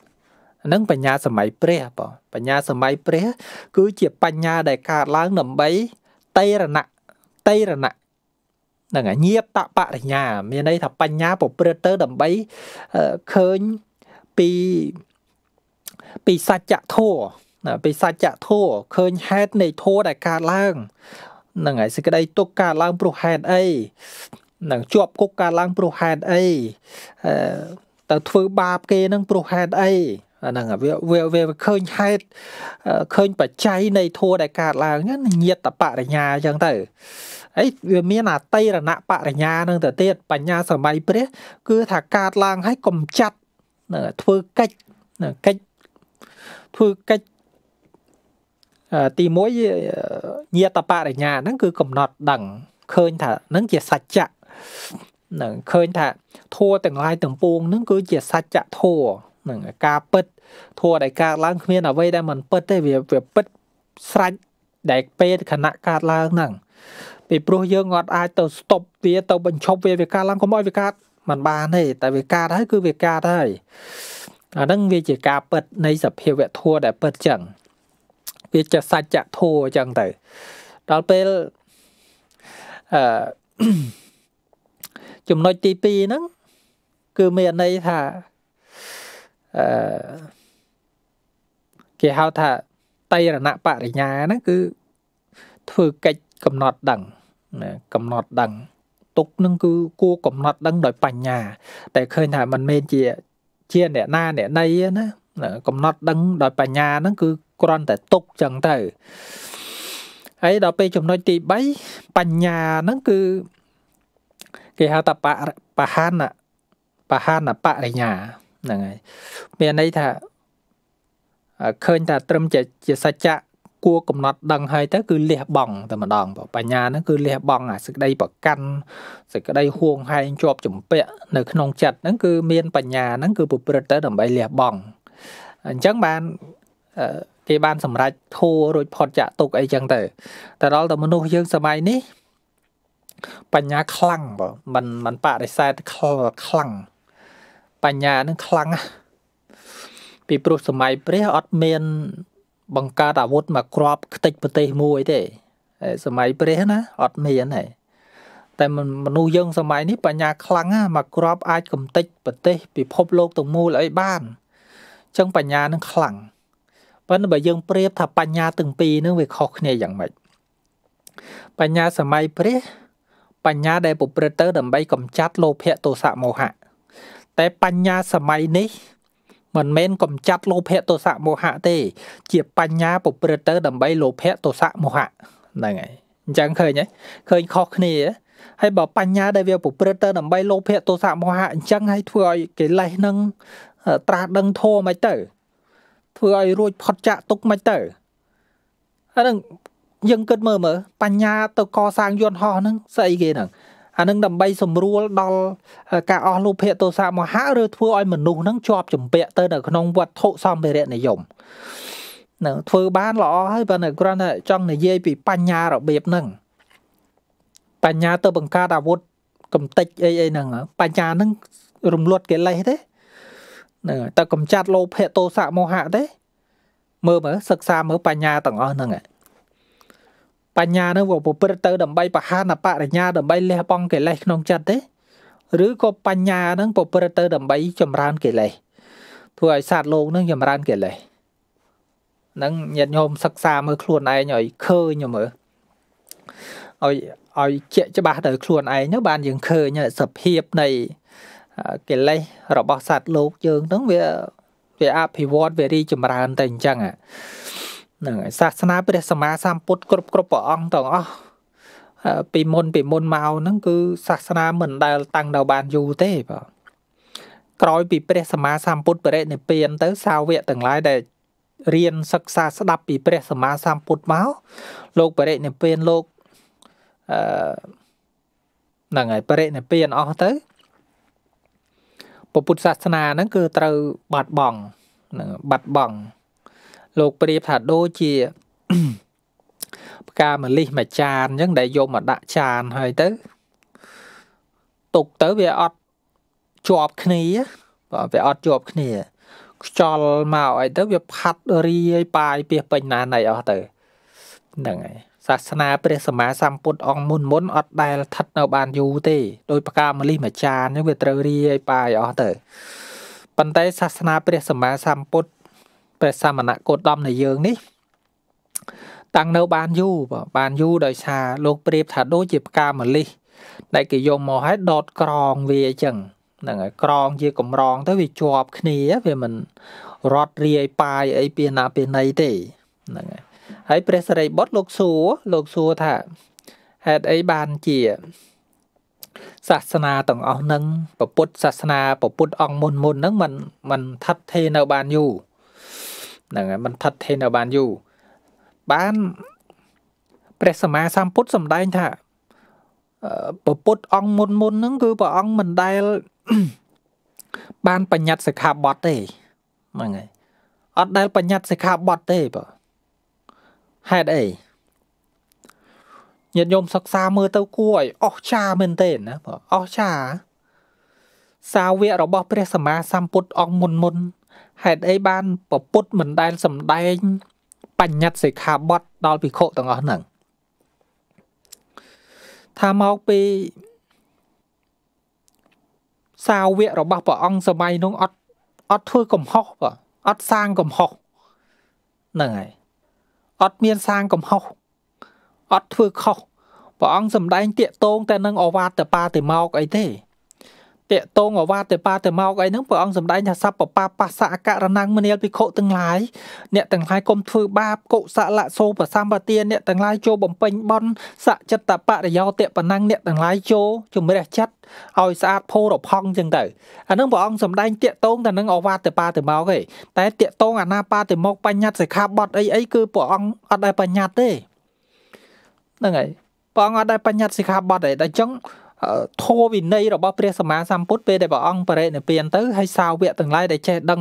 នឹងបញ្ញាសម័យព្រះបងបញ្ញាសម័យព្រះ គឺជាបញ្ញា ដែលកើតឡើងដើម្បីតេរណៈតេរណៈហ្នឹងហើយញាតបរិញ្ញាមានន័យថាបញ្ញាប្រព្រឹត្តទៅដើម្បីឃើញពីពីសច្ចធัวពីសច្ចធัวឃើញហេតុនៃធัวដែលកើតឡើងហ្នឹងហើយសេចក្តីទុកកើតឡើងព្រោះហេតុអីនឹងជាប់គុកកើតឡើងព្រោះហេតុអីទៅធ្វើបាប គេនឹងព្រោះហេតុអីអាហ្នឹងវាវាឃើញហេតុឃើញបច្ច័យនៃធัวដែលកើតឡើងញាតបរិញ្ញាអញ្ចឹងទៅហើយវាមានអតីរណបរិញ្ញានឹងទៅទៀតបញ្ញាសម័យព្រះគឺ ថាកាត់ឡើងហើយកំចាត់ធ្វើកិច្ចកិច្ចធ្វើកិច្ចទី1ញាតបរិញ្ញាហ្នឹងគឺកំណត់ដឹងឃើញថានឹងជាសច្ចៈនឹងឃើញថាធัวទាំងឡាយទាំងពួងនឹងគឺជាសច្ចៈធัวនឹងការពិតធัวដែលកើតឡើងគ្មានអ្វី ដែលមិនពិតទេវាពិតស្រាច់ដែលពេលខណៈកើតឡើងហ្នឹងពីព្រោះយើងអត់អាចទៅស្ទប់វាទៅបញ្ឈប់វាវាកើតឡើងកុំឲ្យវាកើតมันបានទេតែវាកើតហើយគឺវាកើតហើយអាហ្នឹងវាជាការពិតនៃសភាវៈធัวដែលពិតចឹងវាជាសច្ចធัวចឹងទៅដល់ពេលអឺចំណុចទី2ហ្នឹងគឺមានន័យថាអឺគេហៅថាតៃរណបរិញ្ញាហ្នឹងគឺធ្វើកិច្ចកំណត់ដឹងណាកំណត់ដឹង ទុកនឹងគឺគួរកំណត់ដឹងដោយបញ្ញា តែឃើញថាมันមិនជាជា អ្នកណាអ្នកណីណាកំណត់ដឹងដោយបញ្ញាហ្នឹងគឺគ្រាន់តែទុកចឹងទៅហើយដល់ពេលចំណុចទី3បញ្ញាហ្នឹងគឺគេហៅថាបបហានបហានបរិញ្ញាហ្នឹងហើយមានន័យថាឃើញថាត្រឹមជាជាសច្ចៈគួរកំណត់ដឹងហើយទៅ គឺលះបង់តែម្ដង បញ្ញាហ្នឹងគឺលះបង់អាសេចក្តីប្រកាន់សេចក្តីហួងហែងជាប់ចម្ពាក់នៅក្នុងចិត្តហ្នឹងគឺមានបញ្ញាហ្នឹងគឺប្រព្រឹត្តទៅដើម្បីលះបង់អញ្ចឹងបានគេបាន សម្រេចធូររួចផុតចាក់ទុកអីចឹងទៅតែដល់តែមនុស្សយើងសម័យនេះ បញ្ញាខ្លាំងបងមិនមិនបដិសេធខ្លាំងបញ្ញានឹងខ្លាំងណាស់ពីព្រោះសម័យព្រះអត់មានបង្កើតអាវុធមកក្របខ្ទេចប្រទេសមួយទេសម័យព្រះណាអត់មានទេតែមនុស្សយើងសម័យនេះបញ្ញាខ្លាំងណាមកក្របអាចកំទេចប្រទេសពិភពលោកទាំងមូលអីបានអញ្ចឹងបញ្ញានឹង ខ្លាំងប៉ុន្តែបើយើងប្រៀបថាបញ្ញាទាំងពីរនឹងវាខុសគ្នាយ៉ាងម៉េចបញ្ញាសម័យព្រះ បញ្ញាដែលប្រព្រឹត្តទៅ ដើម្បីកម្ចាត់លោភៈទោសៈមោហៈតែបញ្ញាសម័យនេះមិនមែនកំចាត់លោភៈទោសៈមោហៈទេ ជាបញ្ញាប្រព្រឹត្តទៅដើម្បីលោភៈទោសៈមោហៈហ្នឹងហើយអញ្ចឹងឃើញហ៎ឃើញខុសគ្នា ហើយបើបញ្ញាដែលវាប្រព្រឹត្តទៅដើម្បីលោភៈទោសៈមោហៈអញ្ចឹងហើយធ្វើឲ្យកិលេសនឹងត្រាស់ដឹងធម៌មិនទៅធ្វើឲ្យរួចផុតចាកទុកមិនទៅអានឹងយើងគិតមើលមើលបញ្ញាទៅកសាងយន្តហោះហ្នឹងស្អីគេហ្នឹងអានឹងដើម្បី សម្រួលដល់ការអស់លោភៈទោសៈមហៈឬធ្វើឲ្យមនុស្សនឹងជាប់ជំពាក់ទៅនៅក្នុងវត្ថុសម្ភារៈនិយមនៅធ្វើបានល្អហើយប៉ុន្តែគ្រាន់តែចង់និយាយពីបញ្ញារបៀបហ្នឹងបញ្ញាទៅបង្កើតអាវុធកំតិចអីអីហ្នឹងបញ្ញាហ្នឹងរំលត់កិលេសទេហ្នឹងតែកំចាត់លោភៈទោសៈមោហៈទេ មើលមើលសិក្សាមើលបញ្ញាទាំងអស់ហ្នឹងឯងបញ្ញានឹងវាប្រព្រឹត្តទៅដើម្បីបហានបរិញ្ញាដើម្បីលះបង់កិលេសក្នុងចិត្តទេឬក៏បញ្ញានឹងប្រព្រឹត្តទៅដើម្បីចម្រើនកិលេសធ្វើឲ្យសត្វលោកនឹងចម្រើនកិលេសនឹងញាតិញោមសិក្សាមើលខ្លួនឯងឲ្យឃើញមើលឲ្យឲ្យជាក់ច្បាស់ទៅ ខ្លួនឯងបានយើងឃើញសភាពនៃកិលេសរបស់សត្វលោកយើងហ្នឹងវា វាអភិវឌ្ឍវារី ចម្រើនទៅអញ្ចឹងហ្នឹងហើយសាសនាព្រះសម្មាសម្ពុទ្ធគ្រប់គ្រប់ព្រះអង្គទាំងអស់ពីមុនពីមុនមកហ្នឹងគឺសាសនាមិនដែលតាំងដល់បានយូរទេបាទក្រោយពីព្រះសម្មាសម្ពុទ្ធបរិនិព្វានទៅ សាវកទាំងឡាយដែលរៀនសិក្សាស្ដាប់ពីព្រះសម្មាសម្ពុទ្ធមកលោកបរិនិព្វានលោកអឺហ្នឹងហើយបរិនិព្វានអស់ទៅពុទ្ធសាសនាហ្នឹងគឺត្រូវបាត់បង់ហ្នឹងបាត់បង់លោកប្រៀបថាដូចជាផ្កាម្លិះមួយចានអញ្ចឹងដែលយកមកដាក់ចានហើយទៅទុកទៅវាអត់ជាប់គ្នាបាទវាអត់ជាប់គ្នាខ្យល់មកអីទៅ វាផាត់រាយបាយពីពេញណាណៃអស់ទៅហ្នឹងហើយសាសនាព្រះសម្មាសម្ពុទ្ធអង្គមុនមុនអត់ដែលស្ថិតនៅបានយូរទេដោយផ្កាម្លិះមួយចានហ្នឹងវាត្រូវរាយបាយអស់ទៅប៉ុន្តែសាសនាព្រះសម្មាសម្ពុទ្ធព្រះសមណគោតមនៃយើងនេះតាំងនៅបានយូរបានយូរដោយសារលោកប្រៀបថាដូចជាផ្កាម្លិះ ដែលគេយកមកឲ្យដតក្រងវាអញ្ចឹងហ្នឹងហើយក្រងជាកម្រងទៅវាជាប់គ្នាវាមិនរត់រាយប៉ាយអីពីណាពីណីទេហ្នឹងហើយហើយព្រះសិរីបុត្រលោកសួរលោកសួរថា ហេតុអីបានជាសាសនាទាំងអស់ហ្នឹងពុទ្ធសាសនាពុទ្ធអង្គមុនមុនហ្នឹងมันมันថិតថេរនៅ បានយូរហ្នឹងហើយมันថិតថេរនៅបានយូរបានព្រះសម្មាសម្ពុទ្ធសម្ដែងថាពពុទ្ធអង្គមុនមុនហ្នឹងគឺព្រះអង្គមិនដែលបានបញ្ញត្តិសិក្ខាបទទេហ្នឹងហើយអត់ដែលបញ្ញត្តិសិក្ខាបទទេបើហេតុអីញាតិញោមសិក្សាមើលទៅគួរឲ្យអស្ចារ្យមែនទេណាបើអស្ចារ្យសាវករបស់ព្រះសម្មាសម្ពុទ្ធអង្គមុនមុនហេតុអីបានពពុទ្ធមិនដែលសំដែង បញ្ញត្តិសិក្ខាបទដល់ភិក្ខុទាំងអស់ហ្នឹងថាមកពីសាវករបស់ព្រះអង្គសម័យនោះអត់អត់ធ្វើកំហុសបើអត់សាងកំហុសហ្នឹងហើយអត់មានសាងកំហុសអត់ធ្វើខុសព្រះអង្គសំដែងតាកតងតែនឹងអវាទបាតិមកអីទេតេតងអវាទទេបាទេមកអីហ្នឹងព្រះអង្គសម្ដែងថាសពបាបស្សៈអករណងមនាលភិក្ខុទាំងឡាយអ្នកទាំងឡាយកុំធ្វើបាបកុសលៈសោប្រសម្បទាអ្នកទាំងឡាយចូលបំពេញបន់សច្ចតបរិយោតេបណੰងអ្នកទាំងឡាយចូលជំរះចិត្តឲ្យស្អាតភោរផង់ចឹងទៅអាហ្នឹងព្រះអង្គសម្ដែងតេតងតែនឹងអវាទទេបាទេមកឯងតែតេតងអាណាបាទេមកបញ្ញត្តិសិក្ខាបទអីអីគឺព្រះអង្គអត់ដែលបញ្ញត្តិទេហ្នឹងហើយព្រះអង្គអត់ដែលបញ្ញត្តិសិក្ខាបទទេតែចឹងធម៌វិន័យរបស់ព្រះសម្មាសម្ពុទ្ធពេលដែលព្រះអង្គបរិនិព្វានទៅហើយសាវកទាំងឡាយដែលចេះដឹង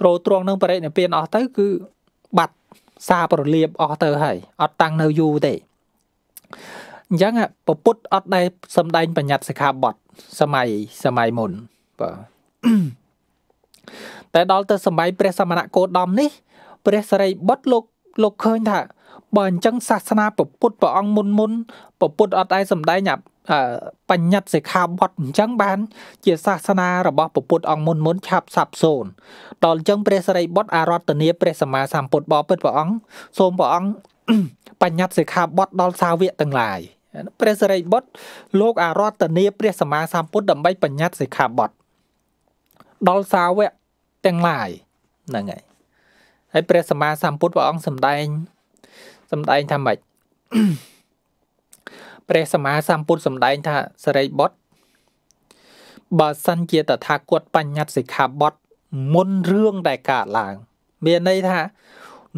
ប្រទ្រង់នឹងបរិនិព្វានអស់ទៅគឺបាត់សារប្រលៀបអស់ទៅហើយអត់តាំងនៅយូរទេអញ្ចឹងពពុទ្ធអត់ដែលសំដែងបញ្ញត្តិសិក្ខាបទសម័យសម័យមុនបាទតែដល់ទៅសម័យព្រះសមណគោដមនេះព្រះសរិបុត្រលោកលោកឃើញថាបើអញ្ចឹងសាសនាពពុទ្ធព្រះអង្គមុនមុនពពុទ្ធអត់ដែលសំដែងអាបញ្ញត្តិសិក្ខាបទអញ្ចឹងបាន ជាសាសនារបស់ពពុទ្ធអង្គមុនមុនឆាប់សាប់សូន្យដល់អញ្ចឹងព្រះសរិបុត្រអរតនីព្រះសម្មាសម្ពុទ្ធបពិតព្រះអង្គសូមព្រះអង្គបញ្ញត្តិសិក្ខាបទដល់សាវកទាំងឡាយព្រះសរិបុត្រលោកអរតនីព្រះសម្មាសម្ពុទ្ធដើម្បីបញ្ញត្តិសិក្ខាបទដល់សាវកទាំងឡាយហ្នឹងហើយហើយព្រះសម្មាសម្ពុទ្ធព្រះអង្គសម្ដែងសម្ដែងថាម៉េចព្រះសម្មាសម្ពុទ្ធសម្ដែងថាសរិបុត្របើសិនជាតថាគតបញ្ញត្តិសិក្ខាបទមុនរឿងដែលកើតឡើង មានន័យថា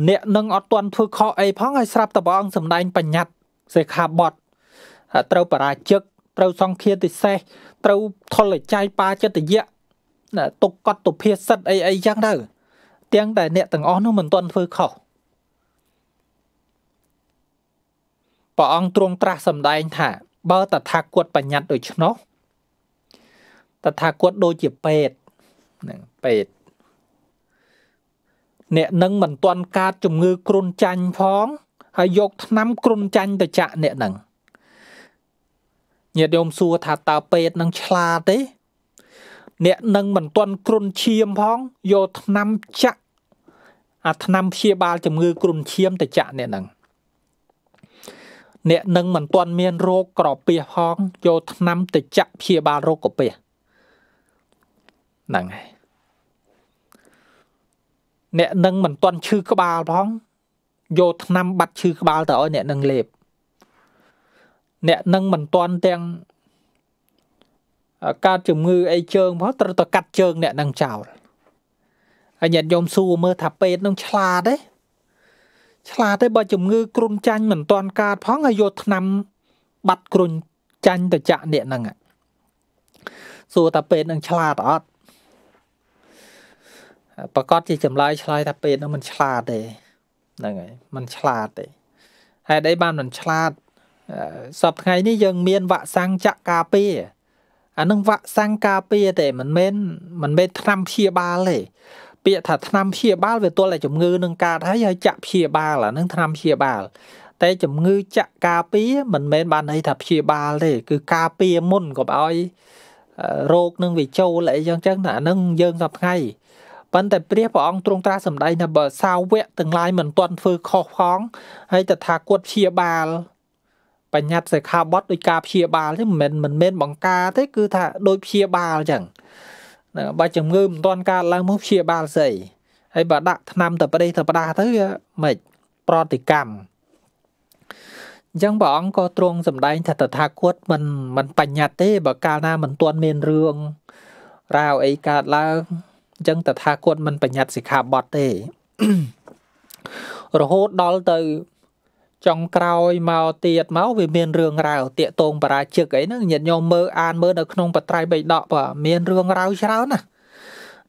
អ្នកនឹងអត់ទាន់ធ្វើខុសអីផងហើយស្រាប់តែព្រះអង្គសម្ដែងបញ្ញត្តិសិក្ខាបទត្រូវបរាជិកត្រូវសង្ឃាទិសេសត្រូវថុលចៃបាចិត្តយៈទុកកតទុភាសិតអីអីចឹងទៅទាំងតែអ្នកទាំងអស់នោះមិនទាន់ធ្វើខុសព្រះអង្គទ្រង់ត្រាស់សម្ដែងថា បើតថាគតបញ្ញត្តិដូច្នោះតថាគតដូចជាពេទ្យនឹងពេទ្យអ្នកនឹងមិនទាន់កើតជំងឺគ្រុនចាញ់ផង ហើយយកថ្នាំគ្រុនចាញ់ទៅចាក់អ្នកនឹងញាតិញោមសួរថាតើពេទ្យនឹងឆ្លាតទេ អ្នកនឹងមិនទាន់គ្រុនឈាមផងយកថ្នាំចាក់អាថ្នាំព្យាបាលជំងឺគ្រុនឈាមទៅចាក់អ្នកនឹងអ្នកនឹងមិនទាន់មានរោគក្រពះផងយកថ្នាំ ទៅចាក់ព្យាបាលរោគក្រពះហ្នឹងហើយអ្នកនឹងមិនទាន់ឈឺក្បាលផងយកថ្នាំបាត់ឈឺក្បាលទៅឲ្យអ្នកនឹងលេបអ្នកនឹងមិនទាន់ទាំងកើតជំងឺអីជើងផងត្រូវតែកាត់ជើង អ្នកនឹងចោលហើយញាតិញោមសួរមើលថាពេទ្យនឹងឆ្លាតទេឆ្លាតទេបើជំងឺគ្រុនចាញ់មិនទាន់កើតផងឲ្យយកថ្នាំបាត់គ្រុនចាញ់ទៅចាក់អ្នកហ្នឹងសួរតាពេទ្យនឹងឆ្លាតអត់ប្រកាសជាចម្លើយឆ្លើយថាពេទ្យហ្នឹងមិនឆ្លាតទេហ្នឹងហើយมันឆ្លាតទេហេតុអីបានមិនឆ្លាតសប្ថ្ងៃនេះយើងមានវ៉ាក់សាំងចាក់ការពារអានឹងវ៉ាក់សាំងការពារទេមិនមែនមិនមែនថ្នាំព្យាបាលទេពាក្យថាថ្នាំព្យាបាលវាទល់តែជំងឺនឹងកើតហើយហើយចាក់ព្យាបាលអានឹងថ្នាំព្យាបាលតែជំងឺ ចាក់ការពារមិនមែនបានន័យថាព្យាបាលទេគឺការពារមុនកុំឲ្យរោគនឹងវាចូលអីចឹងចឹងតែអានឹងយើងសប្ងៃប៉ុន្តែព្រះព្រះអង្គទ្រង់ត្រាស់សម្ដែងថាបើសាវកទាំងឡាយមិនទាន់ធ្វើខុសផងហើយតថាគតព្យាបាល បញ្ញត្តិសិក្ខាបទដោយការព្យាបាលទេមិនមិនមែនបង្ការទេគឺថាដោយព្យាបាលចឹងបើជំងឺមិនទាន់កើតឡើងមកព្យាបាលស្អីហើយបើដាក់ថ្នាំទៅប្រទេសទៅផ្ដាសទៅវាមិនប្រតិកម្មអញ្ចឹងព្រះអង្គក៏ទ្រង់សម្ដែងថាតថាគតមិនមិនបញ្ញត្តិទេបើកាលណាមិនទាន់មានរឿងរាវអីកើតឡើងអញ្ចឹងតថាគតមិនបញ្ញត្តិសិក្ខាបទទេ រហូតដល់ទៅចុងក្រោយមកទៀតមកវាមានរឿងរ៉ាវតាកតងបរាជិកអីហ្នឹងញាតិញោមមើលអានមើលនៅក្នុងបត្រៃបិដកបើមានរឿងរ៉ាវច្រើនណាស់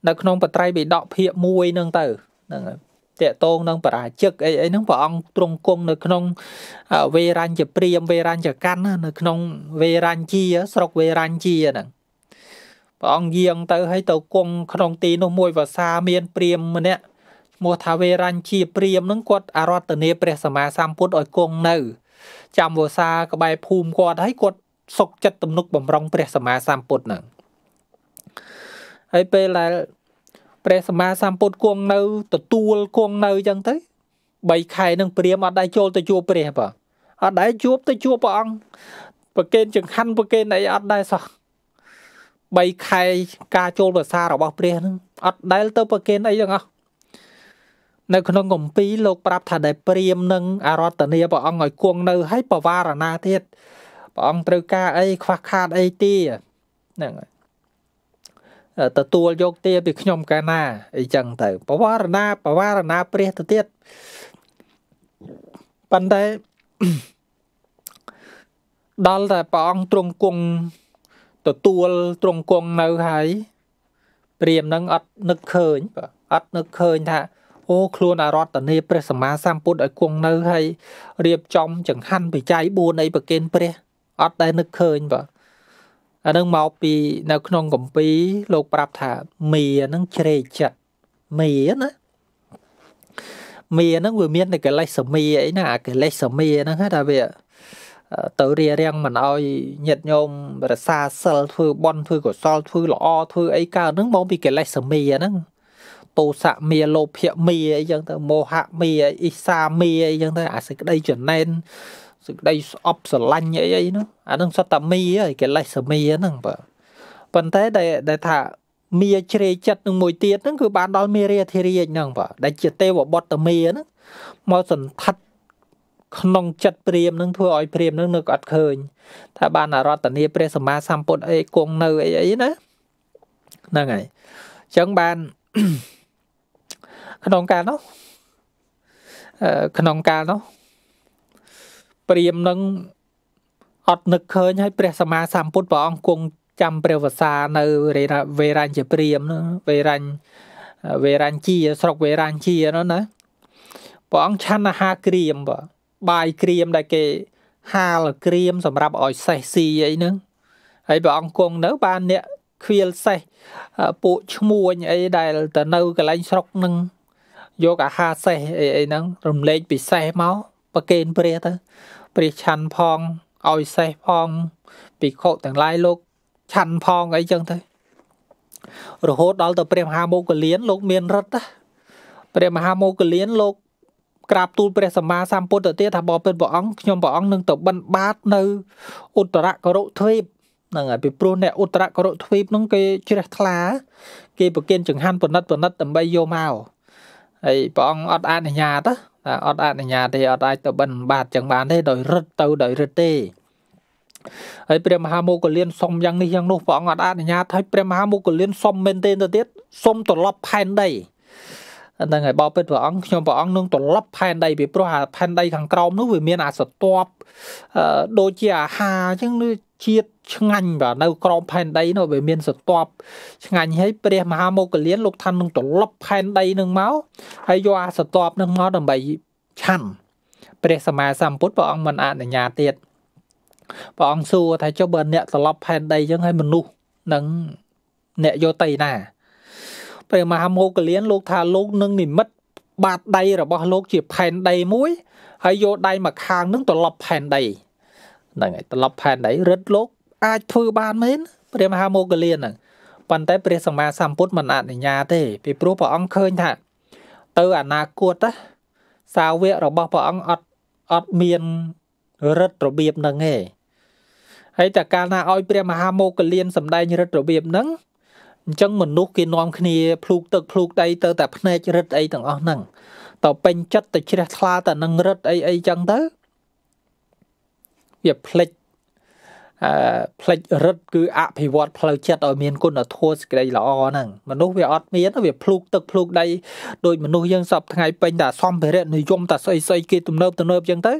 នៅក្នុងបត្រៃបិដកភាគ1ហ្នឹងទៅហ្នឹងហើយតាកតងនឹងបរាជិកអីអីហ្នឹងព្រះអង្គទ្រង់គង់នៅក្នុងវេរញ្ជព្រាមវេរញ្ជកាន់នៅក្នុងវេរញ្ជាស្រុកវេរញ្ជាហ្នឹងព្រះអង្គយាងទៅហើយទៅគង់ក្នុង ទីនោះមួយវសាមានព្រាមម្នាក់ឈ្មោះថាវេរញ្ជាព្រាមនឹងគាត់អរតនាព្រះសម្មាសម្ពុទ្ធឲ្យគង់នៅចាំវសាក្បែរភូមិគាត់ហើយគាត់សុកចិត្តទំនុកបំរុងព្រះសម្មាសម្ពុទ្ធនឹងហើយពេលដែលព្រះសម្មាសម្ពុទ្ធគង់នៅទទួលគង់នៅអញ្ចឹងទៅ3ខែនឹងព្រាមអត់ដែរចូលទៅជួបព្រះបើអត់ដែរជួបទៅជួបព្រះអង្គប្រកេនចង្ហាន់ប្រកេនអីអត់ដែរសោះ3ខែការចូលភាសារបស់ព្រះនឹងអត់ដែលទៅប្រកេនអីទាំងអស់នៅក្នុងគម្ពីរលោកប្រាប់ថាដែលព្រាមនឹងអរតនីព្រះអង្គឲ្យគង់នៅហើយបវារណាទៀតព្រះអង្គត្រូវការអី ខ្វះខាតអីទីហ្នឹងហើយទទួលយកទាពីខ្ញុំកាណាអីចឹងទៅបវារណាបវារណាព្រះទៅទៀតប៉ុន្តែដល់តែព្រះអង្គទ្រង់គង់ទទួលទ្រង់គង់នៅហើយព្រាមនឹងអត់នឹកឃើញបាទអត់នឹកឃើញថាអូខ្លួនអរតនីព្រះសម្មាសម្ពុទ្ធឲ្យគង់នៅហើយរៀបចំចង្ហាន់បច្ច័យ4នៃប្រគិនព្រះអត់ដែលនឹកឃើញបាទអានឹងមកពីនៅ ក្នុងកម្ពី លោកប្រាប់ថាមីហ្នឹងជ្រេកចិត្តមីណាមីហ្នឹងវាមានតែកិលេសសមីអីណាកិលេសសមីហ្នឹងថាវាទៅរារាំងមិនឲ្យញាតញោមរសាសិលធ្វើបន់ធ្វើកុសលធ្វើល្អធ្វើអីកើតហ្នឹងមកពីកិលេសសមីហ្នឹងពោសៈមាលោភៈមាអីចឹងទៅមោហៈមាអ៊ីសាមាអីចឹងទៅអាសេចក្តីចំណែនសេចក្តីស្អប់ស្រឡាញ់អីអីនោះអានឹងសត្វតាមីហើយកិលេសមាហ្នឹងបាទប៉ុន្តែដែលដែលថាមាជ្រេចិត្តនឹងមួយទៀតហ្នឹងគឺបានដល់មេរាធិរាជហ្នឹងបាទដែលជាទេវបុត្រតាមាហ្នឹងមកសន្ធិដ្ឋក្នុងចិត្តព្រាមនឹងធ្វើឲ្យព្រាមនឹងនឹកអត់ឃើញ ថាបានអរតនីព្រះសម្មាសម្ពុទ្ធអីគង់នៅអីអីណាហ្នឹងហើយអញ្ចឹងបានក្នុងកាលនោះក្នុងកាលនោះព្រាមនឹងអត់នឹកឃើញឲ្យព្រះសម្មាសម្ពុទ្ធព្រះអង្គគង់ចាំព្រះវសា នៅវេរញ្ជព្រាមវេរញ្ជវេរញ្ជា ស្រុកវេរញ្ជានោះណាព្រះអង្គឆាន់អាហារក្រៀមបាទបាយក្រៀមដែលគេហាលក្រៀមសម្រាប់ឲ្យសេះស៊ីអីហ្នឹងហើយព្រះអង្គគង់នៅ បានអ្នកឃ្វៀលសេះពួកឈ្មួញអីដែលទៅនៅកន្លែងស្រុកហ្នឹងយកអាហារសេះអីអីហ្នឹងរំលែកពិសេសមកប្រគេនព្រះទៅព្រះឆាន់ផងឲ្យសេះផងពិខុទាំងឡាយលោកឆាន់ផងអីចឹងទៅរហូតដល់ទៅព្រះមហាមោគលានលោក មានរិទ្ធព្រះមហាមោគលានលោកក្រាបទូលព្រះសម្មាសម្ពុទ្ធទៅថាបបិទ្ធព្រះអង្គខ្ញុំព្រះអង្គនឹងទៅបិណ្ឌបាតនៅឧត្តរករុទ្វីបហ្នឹងហើយពីព្រោះអ្នកឧត្តរករុទ្វីបហ្នឹងគេជ្រះថ្លាគេប្រគិនចង្ហាន់បណិតបណិតដើម្បីយកមកហើយព្រះអង្គអត់អនុញ្ញាតតែអត់អនុញ្ញាតទេអត់អាចទៅបិណ្ឌបាតចឹងបានទេដោយរឹតទៅដោយរឹតទេហើយព្រះមហាមោគលានសុំយ៉ាងនេះយ៉ាងនោះព្រះអង្គអត់អនុញ្ញាតហើយព្រះមហាមោគលានសុំមែនទេទៅទៀតសុំត្រឡប់ផែនដីហ្នឹងហើយបើពិតព្រះអង្គខ្ញុំព្រះអង្គនឹងត្រឡប់ផែនដីពីព្រោះអាផែនដីខាងក្រោមនោះវាមានអាសតបដូចជាអាហារអញ្ចឹងនឹងជាតិឆ្ងាញ់បាទនៅ ក្រោមផែនដីនោះវាមានសតបឆ្ងាញ់ហើយព្រះមហាមោគលានលោកថានឹងត្រឡប់ផែនដីនឹងមកហើយយកអាសតបនឹងមកដើម្បីឆាន់ព្រះសម្មាសម្ពុទ្ធព្រះអង្គមិនអនុញ្ញាតទៀតព្រះអង្គសួរថាចុះបើ អ្នកត្រឡប់ផែនដីអញ្ចឹងហើយមនុស្សនឹងអ្នកយកទៅណាព្រះមហាមោគលានលោកថាលោកនឹងនិមិត្តបាតដៃរបស់លោកជាផែនដីមួយហើយយកដៃមកខាងនឹងត្រឡប់ផែនដីហ្នឹងហើយត្រឡប់ផែនដីរឹតលោកអាចធ្វើបានមែនព្រះមហាមោគលានហ្នឹងប៉ុន្តែព្រះសម្មាសម្ពុទ្ធមិនអនុញ្ញាតទេពីព្រោះព្រះអង្គឃើញថា ទៅអនាគតសាវករបស់ព្រះអង្គអត់អត់មានរិទ្ធរបៀបហ្នឹងទេហើយតែកាលណាឲ្យព្រះមហាមោគលានសម្ដែងរិទ្ធរបៀបហ្នឹងអញ្ចឹងមនុស្សគេនាំគ្នាភ្លូកទឹកភ្លូកដីទៅតែភ្នែករឹតអីទាំងអស់ហ្នឹងតពេញចិត្តទៅជ្រះថ្លាតែនឹងរឹតអីអីចឹងទៅវាផ្លិចអឺផ្លិចរឹតគឺអភិវឌ្ឍផ្លូវចិត្តឲ្យមានគុណធម៌សេចក្តីល្អហ្នឹងមនុស្សវាអត់មានវាភ្លូកទឹកភ្លូកដីដូចមនុស្សយើងសពថ្ងៃពេញតែសម្ភារៈនិយមតែស្អីស្អីគេទំនើបទំនើបចឹងទៅ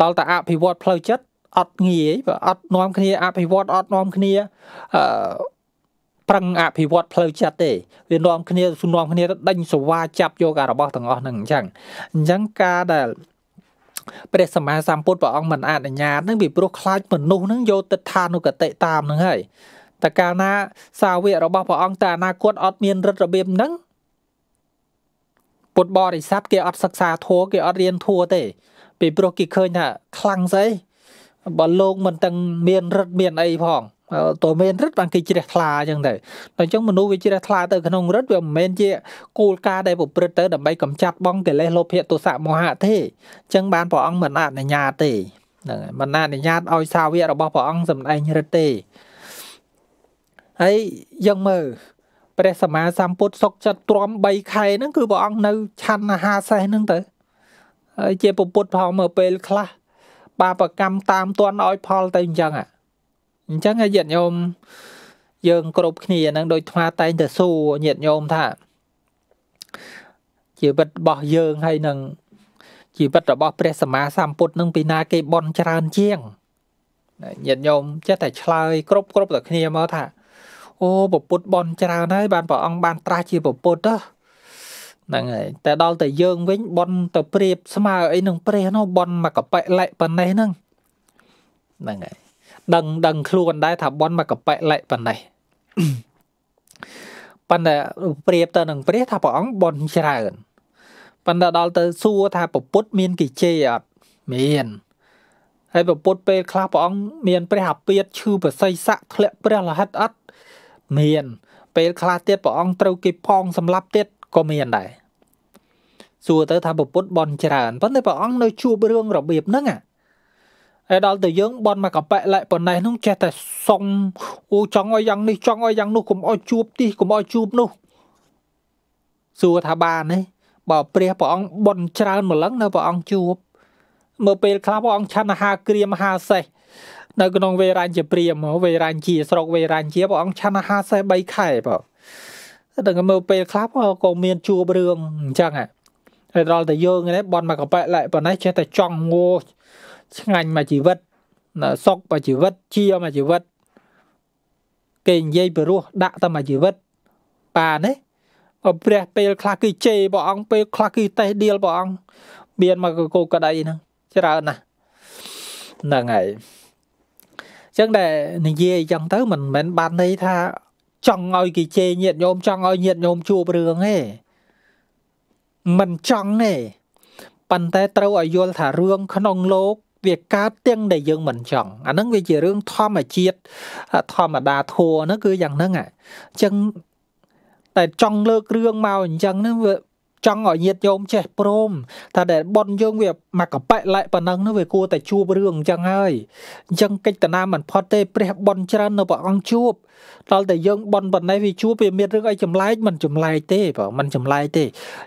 តល់តែអភិវឌ្ឍផ្លូវចិត្តអត់ងាយបើអត់នាំគ្នា អភិវឌ្ឍអត់នាំគ្នាអឺប្រឹងអភិវឌ្ឍផ្លូវចិត្តទេ វានាំគ្នាសនាំគ្នាដេញសវ៉ាចាប់យកអារបស់ទាំងអស់ហ្នឹងអញ្ចឹងអញ្ចឹងការដែលព្រះសម្មាសម្ពុទ្ធព្រះអង្គមិនអនុញ្ញាតនឹងពីព្រោះខ្លាចមនុស្សនឹងយកទិដ្ឋានុគតិតាមនឹងហើយតែកាលណាសាវករបស់ព្រះអង្គតែអនាគតអត់មានរិទ្ធរបៀបហ្នឹងពុទ្ធបរិស័ទគេអត់សិក្សាធัวគេអត់រៀនធัวទេពីព្រោះគេឃើញថាខ្លាំងស្អីបើលោកមិនទាំងមានរិទ្ធមានអីផងតើមានរិទ្ធបានគេជ្រះថ្លាអញ្ចឹងទៅតែអញ្ចឹងមនុស្សវាជ្រះថ្លាទៅក្នុងរិទ្ធវាមិនមែនជាគោលការណ៍ដែលប្រព្រឹត្តទៅដើម្បីកម្ចាត់បងកិលេសលោភៈទោសៈមោហៈទេអញ្ចឹងបានព្រះអង្គមិនអនុញ្ញាតទេហ្នឹងហើយមិនអនុញ្ញាតឲ្យសាវករបស់ព្រះអង្គសម្ដែងរិទ្ធទេហើយយើងមើលព្រះសម្មាសម្ពុទ្ធសុកចិត្តទ្រាំ3ខែហ្នឹង គឺព្រះអង្គនៅឆាន់អាហារសេះហ្នឹងទៅហើយជាពុទ្ធផងមើលពេល ខ្លះបាបកម្មតាមទាន់ឲ្យផល ទៅអញ្ចឹងហ่ะអញ្ចឹងឲ្យញាតិញោមយើង គ្រប់គ្នានឹងដូចថ្មតែងទៅសួរញាតិញោមថាជីវិតរបស់យើងហើយនឹងជីវិតរបស់ព្រះសម្មាសម្ពុទ្ធនឹងពីណាគេបន់ច្រើនជាងញាតិញោមចេះតែឆ្លើយគ្រប់គ្រប់តែគ្នាមកថាអូពពុទ្ធបន់ច្រើនហើយបានព្រះអង្គបានត្រាស់ជាពពុទ្ធហ្នឹងហើយតែដល់តែយើងវិញបន់ទៅព្រៀបស្មើ អីនឹងព្រះនោះបន់មកកប៉ិលែកប៉ុណ្ណេះហ្នឹងហ្នឹងហើយដឹងដឹងខ្លួនដែរថាប៉ុនមកកប៉ិលែកប៉ុណ្ណេះប៉ុន្តែប្រៀបទៅនឹង ព្រះថាព្រះអង្គប៉ុនច្រើនប៉ុន្តែដល់ទៅសួរថាពុទ្ធមានកិជេអត់មានហើយពុទ្ធពេលខ្លះព្រះអង្គមានព្រះអាពាតឈឺប្រសិយស័កធ្លាក់ព្រះលហិតអត់មាន ពេលខ្លះទៀតព្រះអង្គត្រូវគេផងសម្លាប់ទៀតក៏មានដែរសួរទៅថាពុទ្ធបនច្រើនប៉ុន្តែព្រះអង្គនៅជួបរឿងរបៀបហ្នឹងហើយដល់តែយើង បន់មកកប៉ែកលែកប៉ុណ្ណេះនោះចេះតែសុំអូចង់ឲ្យយ៉ាងនេះចង់ឲ្យយ៉ាងនោះកុំឲ្យជួបទីកុំឲ្យជួបនោះសួរថាបានទេបើព្រះព្រះអង្គបន់ច្រើនម្លឹងនៅព្រះអង្គជួបមើលពេលខ្លះព្រះអង្គឆាន់មហាក្រាមមហាសេះនៅក្នុងវេរាញ្ជាព្រាមវេរាញ្ជាស្រុកវេរាញ្ជាព្រះអង្គឆាន់មហាសេះ3ខែបើតែមើលពេលខ្លះក៏មានជួបរឿងអញ្ចឹងហ่ะហើយដល់តែយើងនេះបន់មកកប៉ែកលែកប៉ុណ្ណេះចេះតែចង់ងោឆ្ងាញ់មកជីវិតសុខមកជីវិតជាមកជីវិត គេនិយាយព្រោះដាក់តែមកជីវិតបានទេព្រះពេលខ្លះគឺជេរព្រះអង្គពេលខ្លះគឺតេះដៀលព្រះអង្គមានមកកោកក្តីហ្នឹងច្រើនណាស់ហ្នឹងហើយចឹងដែលនិយាយអញ្ចឹងទៅមិនមែនបានន័យថាចង់ឲ្យគេជេរញាតញោមចង់ឲ្យញាតញោមជួបរឿងទេមិនចង់ទេប៉ុន្តែត្រូវឲ្យយល់ថារឿងក្នុងលោកវាកើតទាំងដែលយើងមិនចង់អាហ្នឹងវាជារឿងធម្មជាតិធម្មតាធัวហ្នឹងគឺយ៉ាងហ្នឹងអញ្ចឹងតែចង់លើករឿងមកអញ្ចឹងហ្នឹងវាចង់ឲ្យញាតញោមចេះព្រមថាដែលប៉ុនយើងវាមកកប៉ែកលែកប៉ុណ្ណឹងនោះវាគួរតែជួបរឿងអញ្ចឹងហើយអញ្ចឹងកិច្ចតាណាមិនផុតទេ ព្រះប៉ុនច្រើននៅព្រះអង្គជួបដល់តែយើងប៉ុនប៉ុណ្ណេះវាជួបវាមានរឿងអីចម្លែកមិនចម្លែកទេបើមិនចម្លែកទេ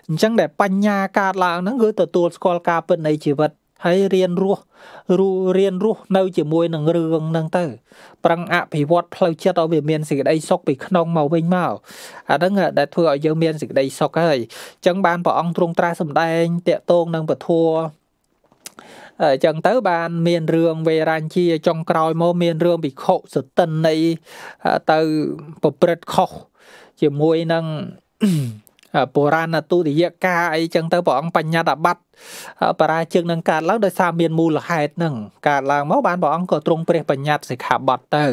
អញ្ចឹងដែលបញ្ញាកើតឡើងហ្នឹងគឺទទួលស្គាល់ការពិតនៃជីវិតហើយរៀនរស់រៀនរស់នៅ ជាមួយនឹងរឿងហ្នឹងទៅប្រឹងអភិវឌ្ឍផ្លូវចិត្តឲ្យវាមានសេចក្តីសុខពីក្នុងមកវិញមកអាហ្នឹងដែលធ្វើឲ្យយើងមានសេចក្តីសុខហើយអញ្ចឹងបានព្រះអង្គទ្រង់ត្រាស់សម្ដែងតកតងនឹងពធអញ្ចឹងទៅបាន មានរឿងវេរាញ្ជាចុងក្រោយមកមានរឿងភិក្ខុសតិននៃទៅប្រព្រឹត្តខុសជាមួយនឹងបុរាណទុតិយកាអីចឹងទៅព្រះអង្គបញ្ញត្តិបត្តិបរាជឹកនឹងកើតឡើងដោយសារមានមូលហេតុនឹងកើតឡើងមកបានព្រះអង្គក៏ទ្រង់ព្រះបញ្ញត្តិសិក្ខាបទទៅ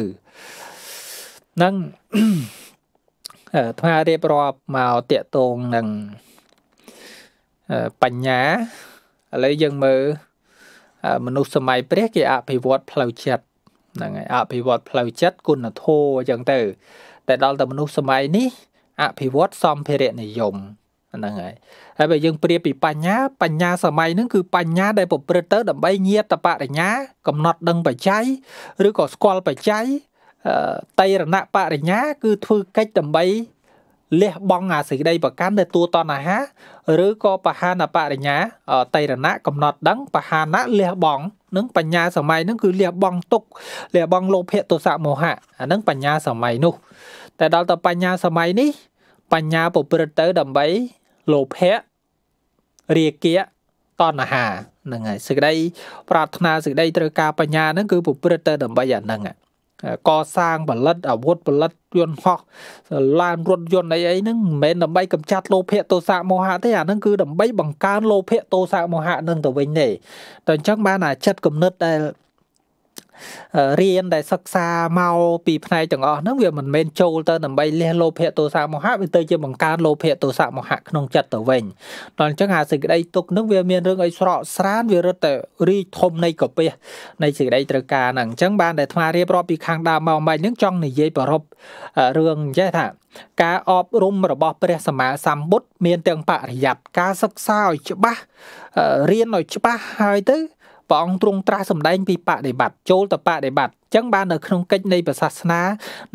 នឹងថ្មរៀបរាប់មកតាកតងនឹងបញ្ញាឥឡូវយើងមើលមនុស្សសម័យព្រះគេអភិវឌ្ឍផ្លូវចិត្តហ្នឹងហើយអភិវឌ្ឍផ្លូវចិត្តគុណធម៌អញ្ចឹងទៅតែដល់តែមនុស្សសម័យនេះអភិវឌ្ឍសម្ភារៈនិយមហ្នឹងហើយហើយបើយើងប្រៀបពីបញ្ញា បញ្ញាសម័យហ្នឹងគឺបញ្ញាដែលប្រព្រឹត្តទៅដើម្បីញាតបរិញ្ញា កំណត់ដឹងបច្ច័យឬក៏ស្គាល់បច្ច័យតៃរណបរិញ្ញា គឺធ្វើកិច្ចដើម្បីលះបង់អាសេចក្តីប្រកាន់ទៅទួតណ្ហា ឬក៏បហានបរិញ្ញាតៃរណៈកំណត់ដឹងបហានៈលះបង់នឹងបញ្ញាសម័យហ្នឹងគឺលះបង់ទុកលះបង់លោភៈទោសៈមោហៈអាហ្នឹងបញ្ញាសម័យនោះតែដល់ទៅបញ្ញាសម័យនេះបញ្ញាប្រព្រឹត្តទៅដើម្បីលោភៈរាគៈតណ្ហាហ្នឹងហើយសេចក្តីប្រាថ្នាសេចក្តីត្រូវការបញ្ញាហ្នឹងគឺប្រព្រឹត្តទៅដើម្បីអាហ្នឹងកសាងផលិតអាវុធផលិតយន្តហោះឡានរថយន្តអីអីហ្នឹងមិនមែនដើម្បីកម្ចាត់លោភៈទោសៈមោហៈទេអាហ្នឹងគឺដើម្បីបង្កើនលោភៈទោសៈមោហៈនឹងទៅវិញទេតែអញ្ចឹងបានអាចិត្តគំនិតដែលរៀនដែលសិក្សាមកពីផ្នែកទាំងអស់ហ្នឹងវាមិនមែនចូលទៅដើម្បីលះលោភៈទោសៈមោហៈវាទៅជាបង្កើនលោភៈទោសៈមោហៈក្នុងចិត្តទៅវិញដល់អញ្ចឹងអាសេចក្តីទុកហ្នឹងវាមានរឿងឲ្យស្រកស្រានវារត់ទៅរីធំនៃកាពះនៃសេចក្តីត្រូវការហ្នឹងអញ្ចឹងបានតែថ្មរៀបរាប់ពីខាងដើមមកមិនហ្នឹងចង់និយាយប្ររពរឿងអញ្ចេះថា ការអប់រំរបស់ ព្រះសម្មាសម្ពុទ្ធមានទាំងបរិយ័តការសិក្សាឲ្យច្បាស់រៀនឲ្យច្បាស់ហើយទៅព្រះអង្គទ្រង់ត្រាស់សម្ដែងពីបដិបត្តិចូលទៅបដិបត្តិអញ្ចឹងបាននៅក្នុងកិច្ចនៃប្រសាសនា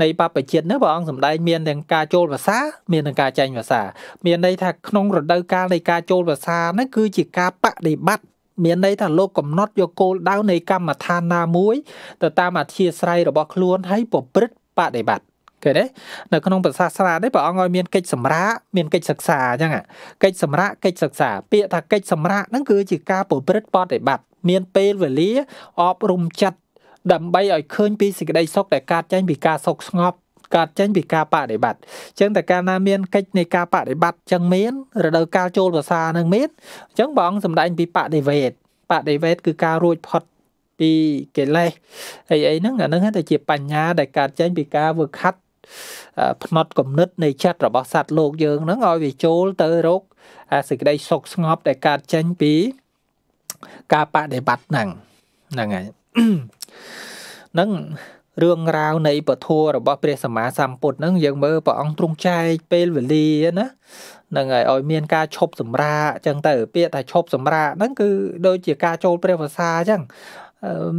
នៃបព្វជិតនេះព្រះអង្គសម្ដែងមានទាំងការចូលភាសា មានទាំងការចែងភាសាមានន័យថាក្នុងរដូវកាលនៃការចូលភាសានេះគឺជាការបដិបត្តិមានន័យថាលោកកំណត់យកគោលដៅនៃកម្មដ្ឋានណាមួយទៅតាមអធិស្ស្រ័យរបស់ខ្លួនហើយប្រព្រឹត្តបដិបត្តិឃើញទេនៅក្នុងប្រសាសនានេះព្រះអង្គឲ្យមានកិច្ចសម្រា មានកិច្ចសិក្សាអញ្ចឹងកិច្ចសម្រាកិច្ចសិក្សា ពាក្យថាកិច្ចសម្រាហ្នឹងគឺជាការប្រព្រឹត្តបដិបត្តិមានពេលវេលាអប់រំចិត្តដើម្បីឲ្យឃើញពីសេចក្តីសុខដែលកើតចេញពីការសុខស្ងប់កើតចេញពីការបដិបត្តិអញ្ចឹងតែកាលណាមានកិច្ចនៃការបដិបត្តិអញ្ចឹងមានរដូវកាលចូលភាសានឹងមានអញ្ចឹងព្រះអង្គសម្ដែងពីបដិវេតបដិវេតគឺការរួចផុតពីកិលេសអីអីហ្នឹងអាហ្នឹងតែជា បញ្ញាដែលកើតចេញពីការវឹកហាត់ផ្នត់គំនិតនៃ ចិត្តរបស់សត្វលោកយើងហ្នឹងឲ្យវាចូលទៅរកសេចក្តីសុខស្ងប់ដែលកើតចេញពីការបដិបត្តិហ្នឹងហ្នឹងហើយហ្នឹងរឿងរ៉ាវនៃពធរបស់ព្រះសម្មាសម្ពុទ្ធហ្នឹងយើងមើលព្រះអង្គទ្រង់ចែកពេលវេលាណាហ្នឹងហើយឲ្យមានការឈប់សម្រាកអញ្ចឹងទៅ ពាក្យថាឈប់សម្រាកហ្នឹងគឺដូចជាការចូលព្រះវសាអញ្ចឹង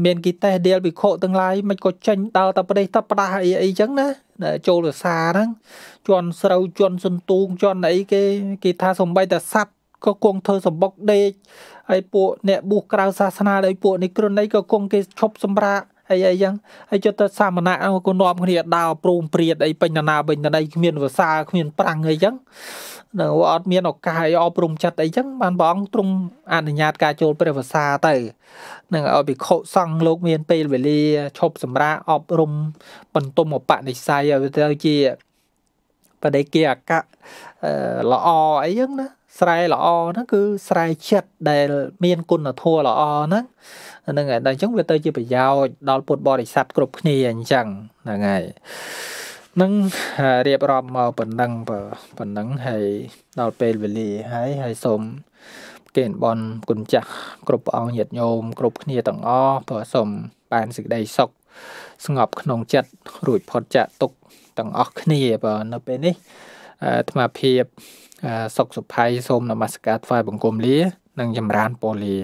មានគីតេសដៀលវិខុទាំងឡាយមិនក៏ចេញដល់តែប្រទេសតផ្ដាស់អីអីចឹងណាចូលវសាហ្នឹងជន់ស្រូវជន់សន្ទូងជន់អីគេគេថាសំបីតែសัตว์ក៏គង់ធ្វើសម្បុកដេកហើយពួកអ្នកបួសក្រៅសាសនាដោយពួកនេះគ្រុននេះក៏គង់គេឈប់សម្រាកអីអីចឹងហើយចុះទៅសាមណៈក៏នាំគ្នាដើរប្រោមព្រាតអីបញ្ញណាបញ្ញណីគ្មានវសាគ្មានប្រាំងអីចឹងនៅអត់មានឱកាសអីអប់រំចិត្តអីចឹងបានព្រះអង្គទ្រង់អនុញ្ញាតការចូលព្រះវសាទៅនឹងឲ្យភិក្ខុសង្ឃលោក មានពេលវេលាឈប់សម្រាកអប់រំ បន្ទុំអបនិស្ស័យឲ្យទៅជាបដិគិអកៈល្អអីចឹងណាស្រែល្អហ្នឹងគឺស្រែចិត្តដែលមានគុណធម៌ល្អហ្នឹងហ្នឹងហើយដល់អញ្ចឹងវាទៅជាប្រយោជន៍ដល់ពុទ្ធបរិស័ទគ្រប់គ្នាអញ្ចឹងហ្នឹងហើយនឹងរៀបរាប់មកប៉ុណ្ណឹងប៉ុណ្ណឹងហើយដល់ពេលវេលាហើយហើយសូមគេបនគុណចាស់គ្រប់ព្រះអង្គញាតិញោមគ្រប់គ្នាទាំងអស់ព្រោះសូមបានសេចក្តីសុខស្ងប់ក្នុងចិត្តរួចផុតចាកទុកទាំងអស់គ្នាបើនៅពេលនេះអាត្មាភាពសុខសុភ័យសូមនមស្ការថ្វាយបង្គំលានិងចម្រើនពរលា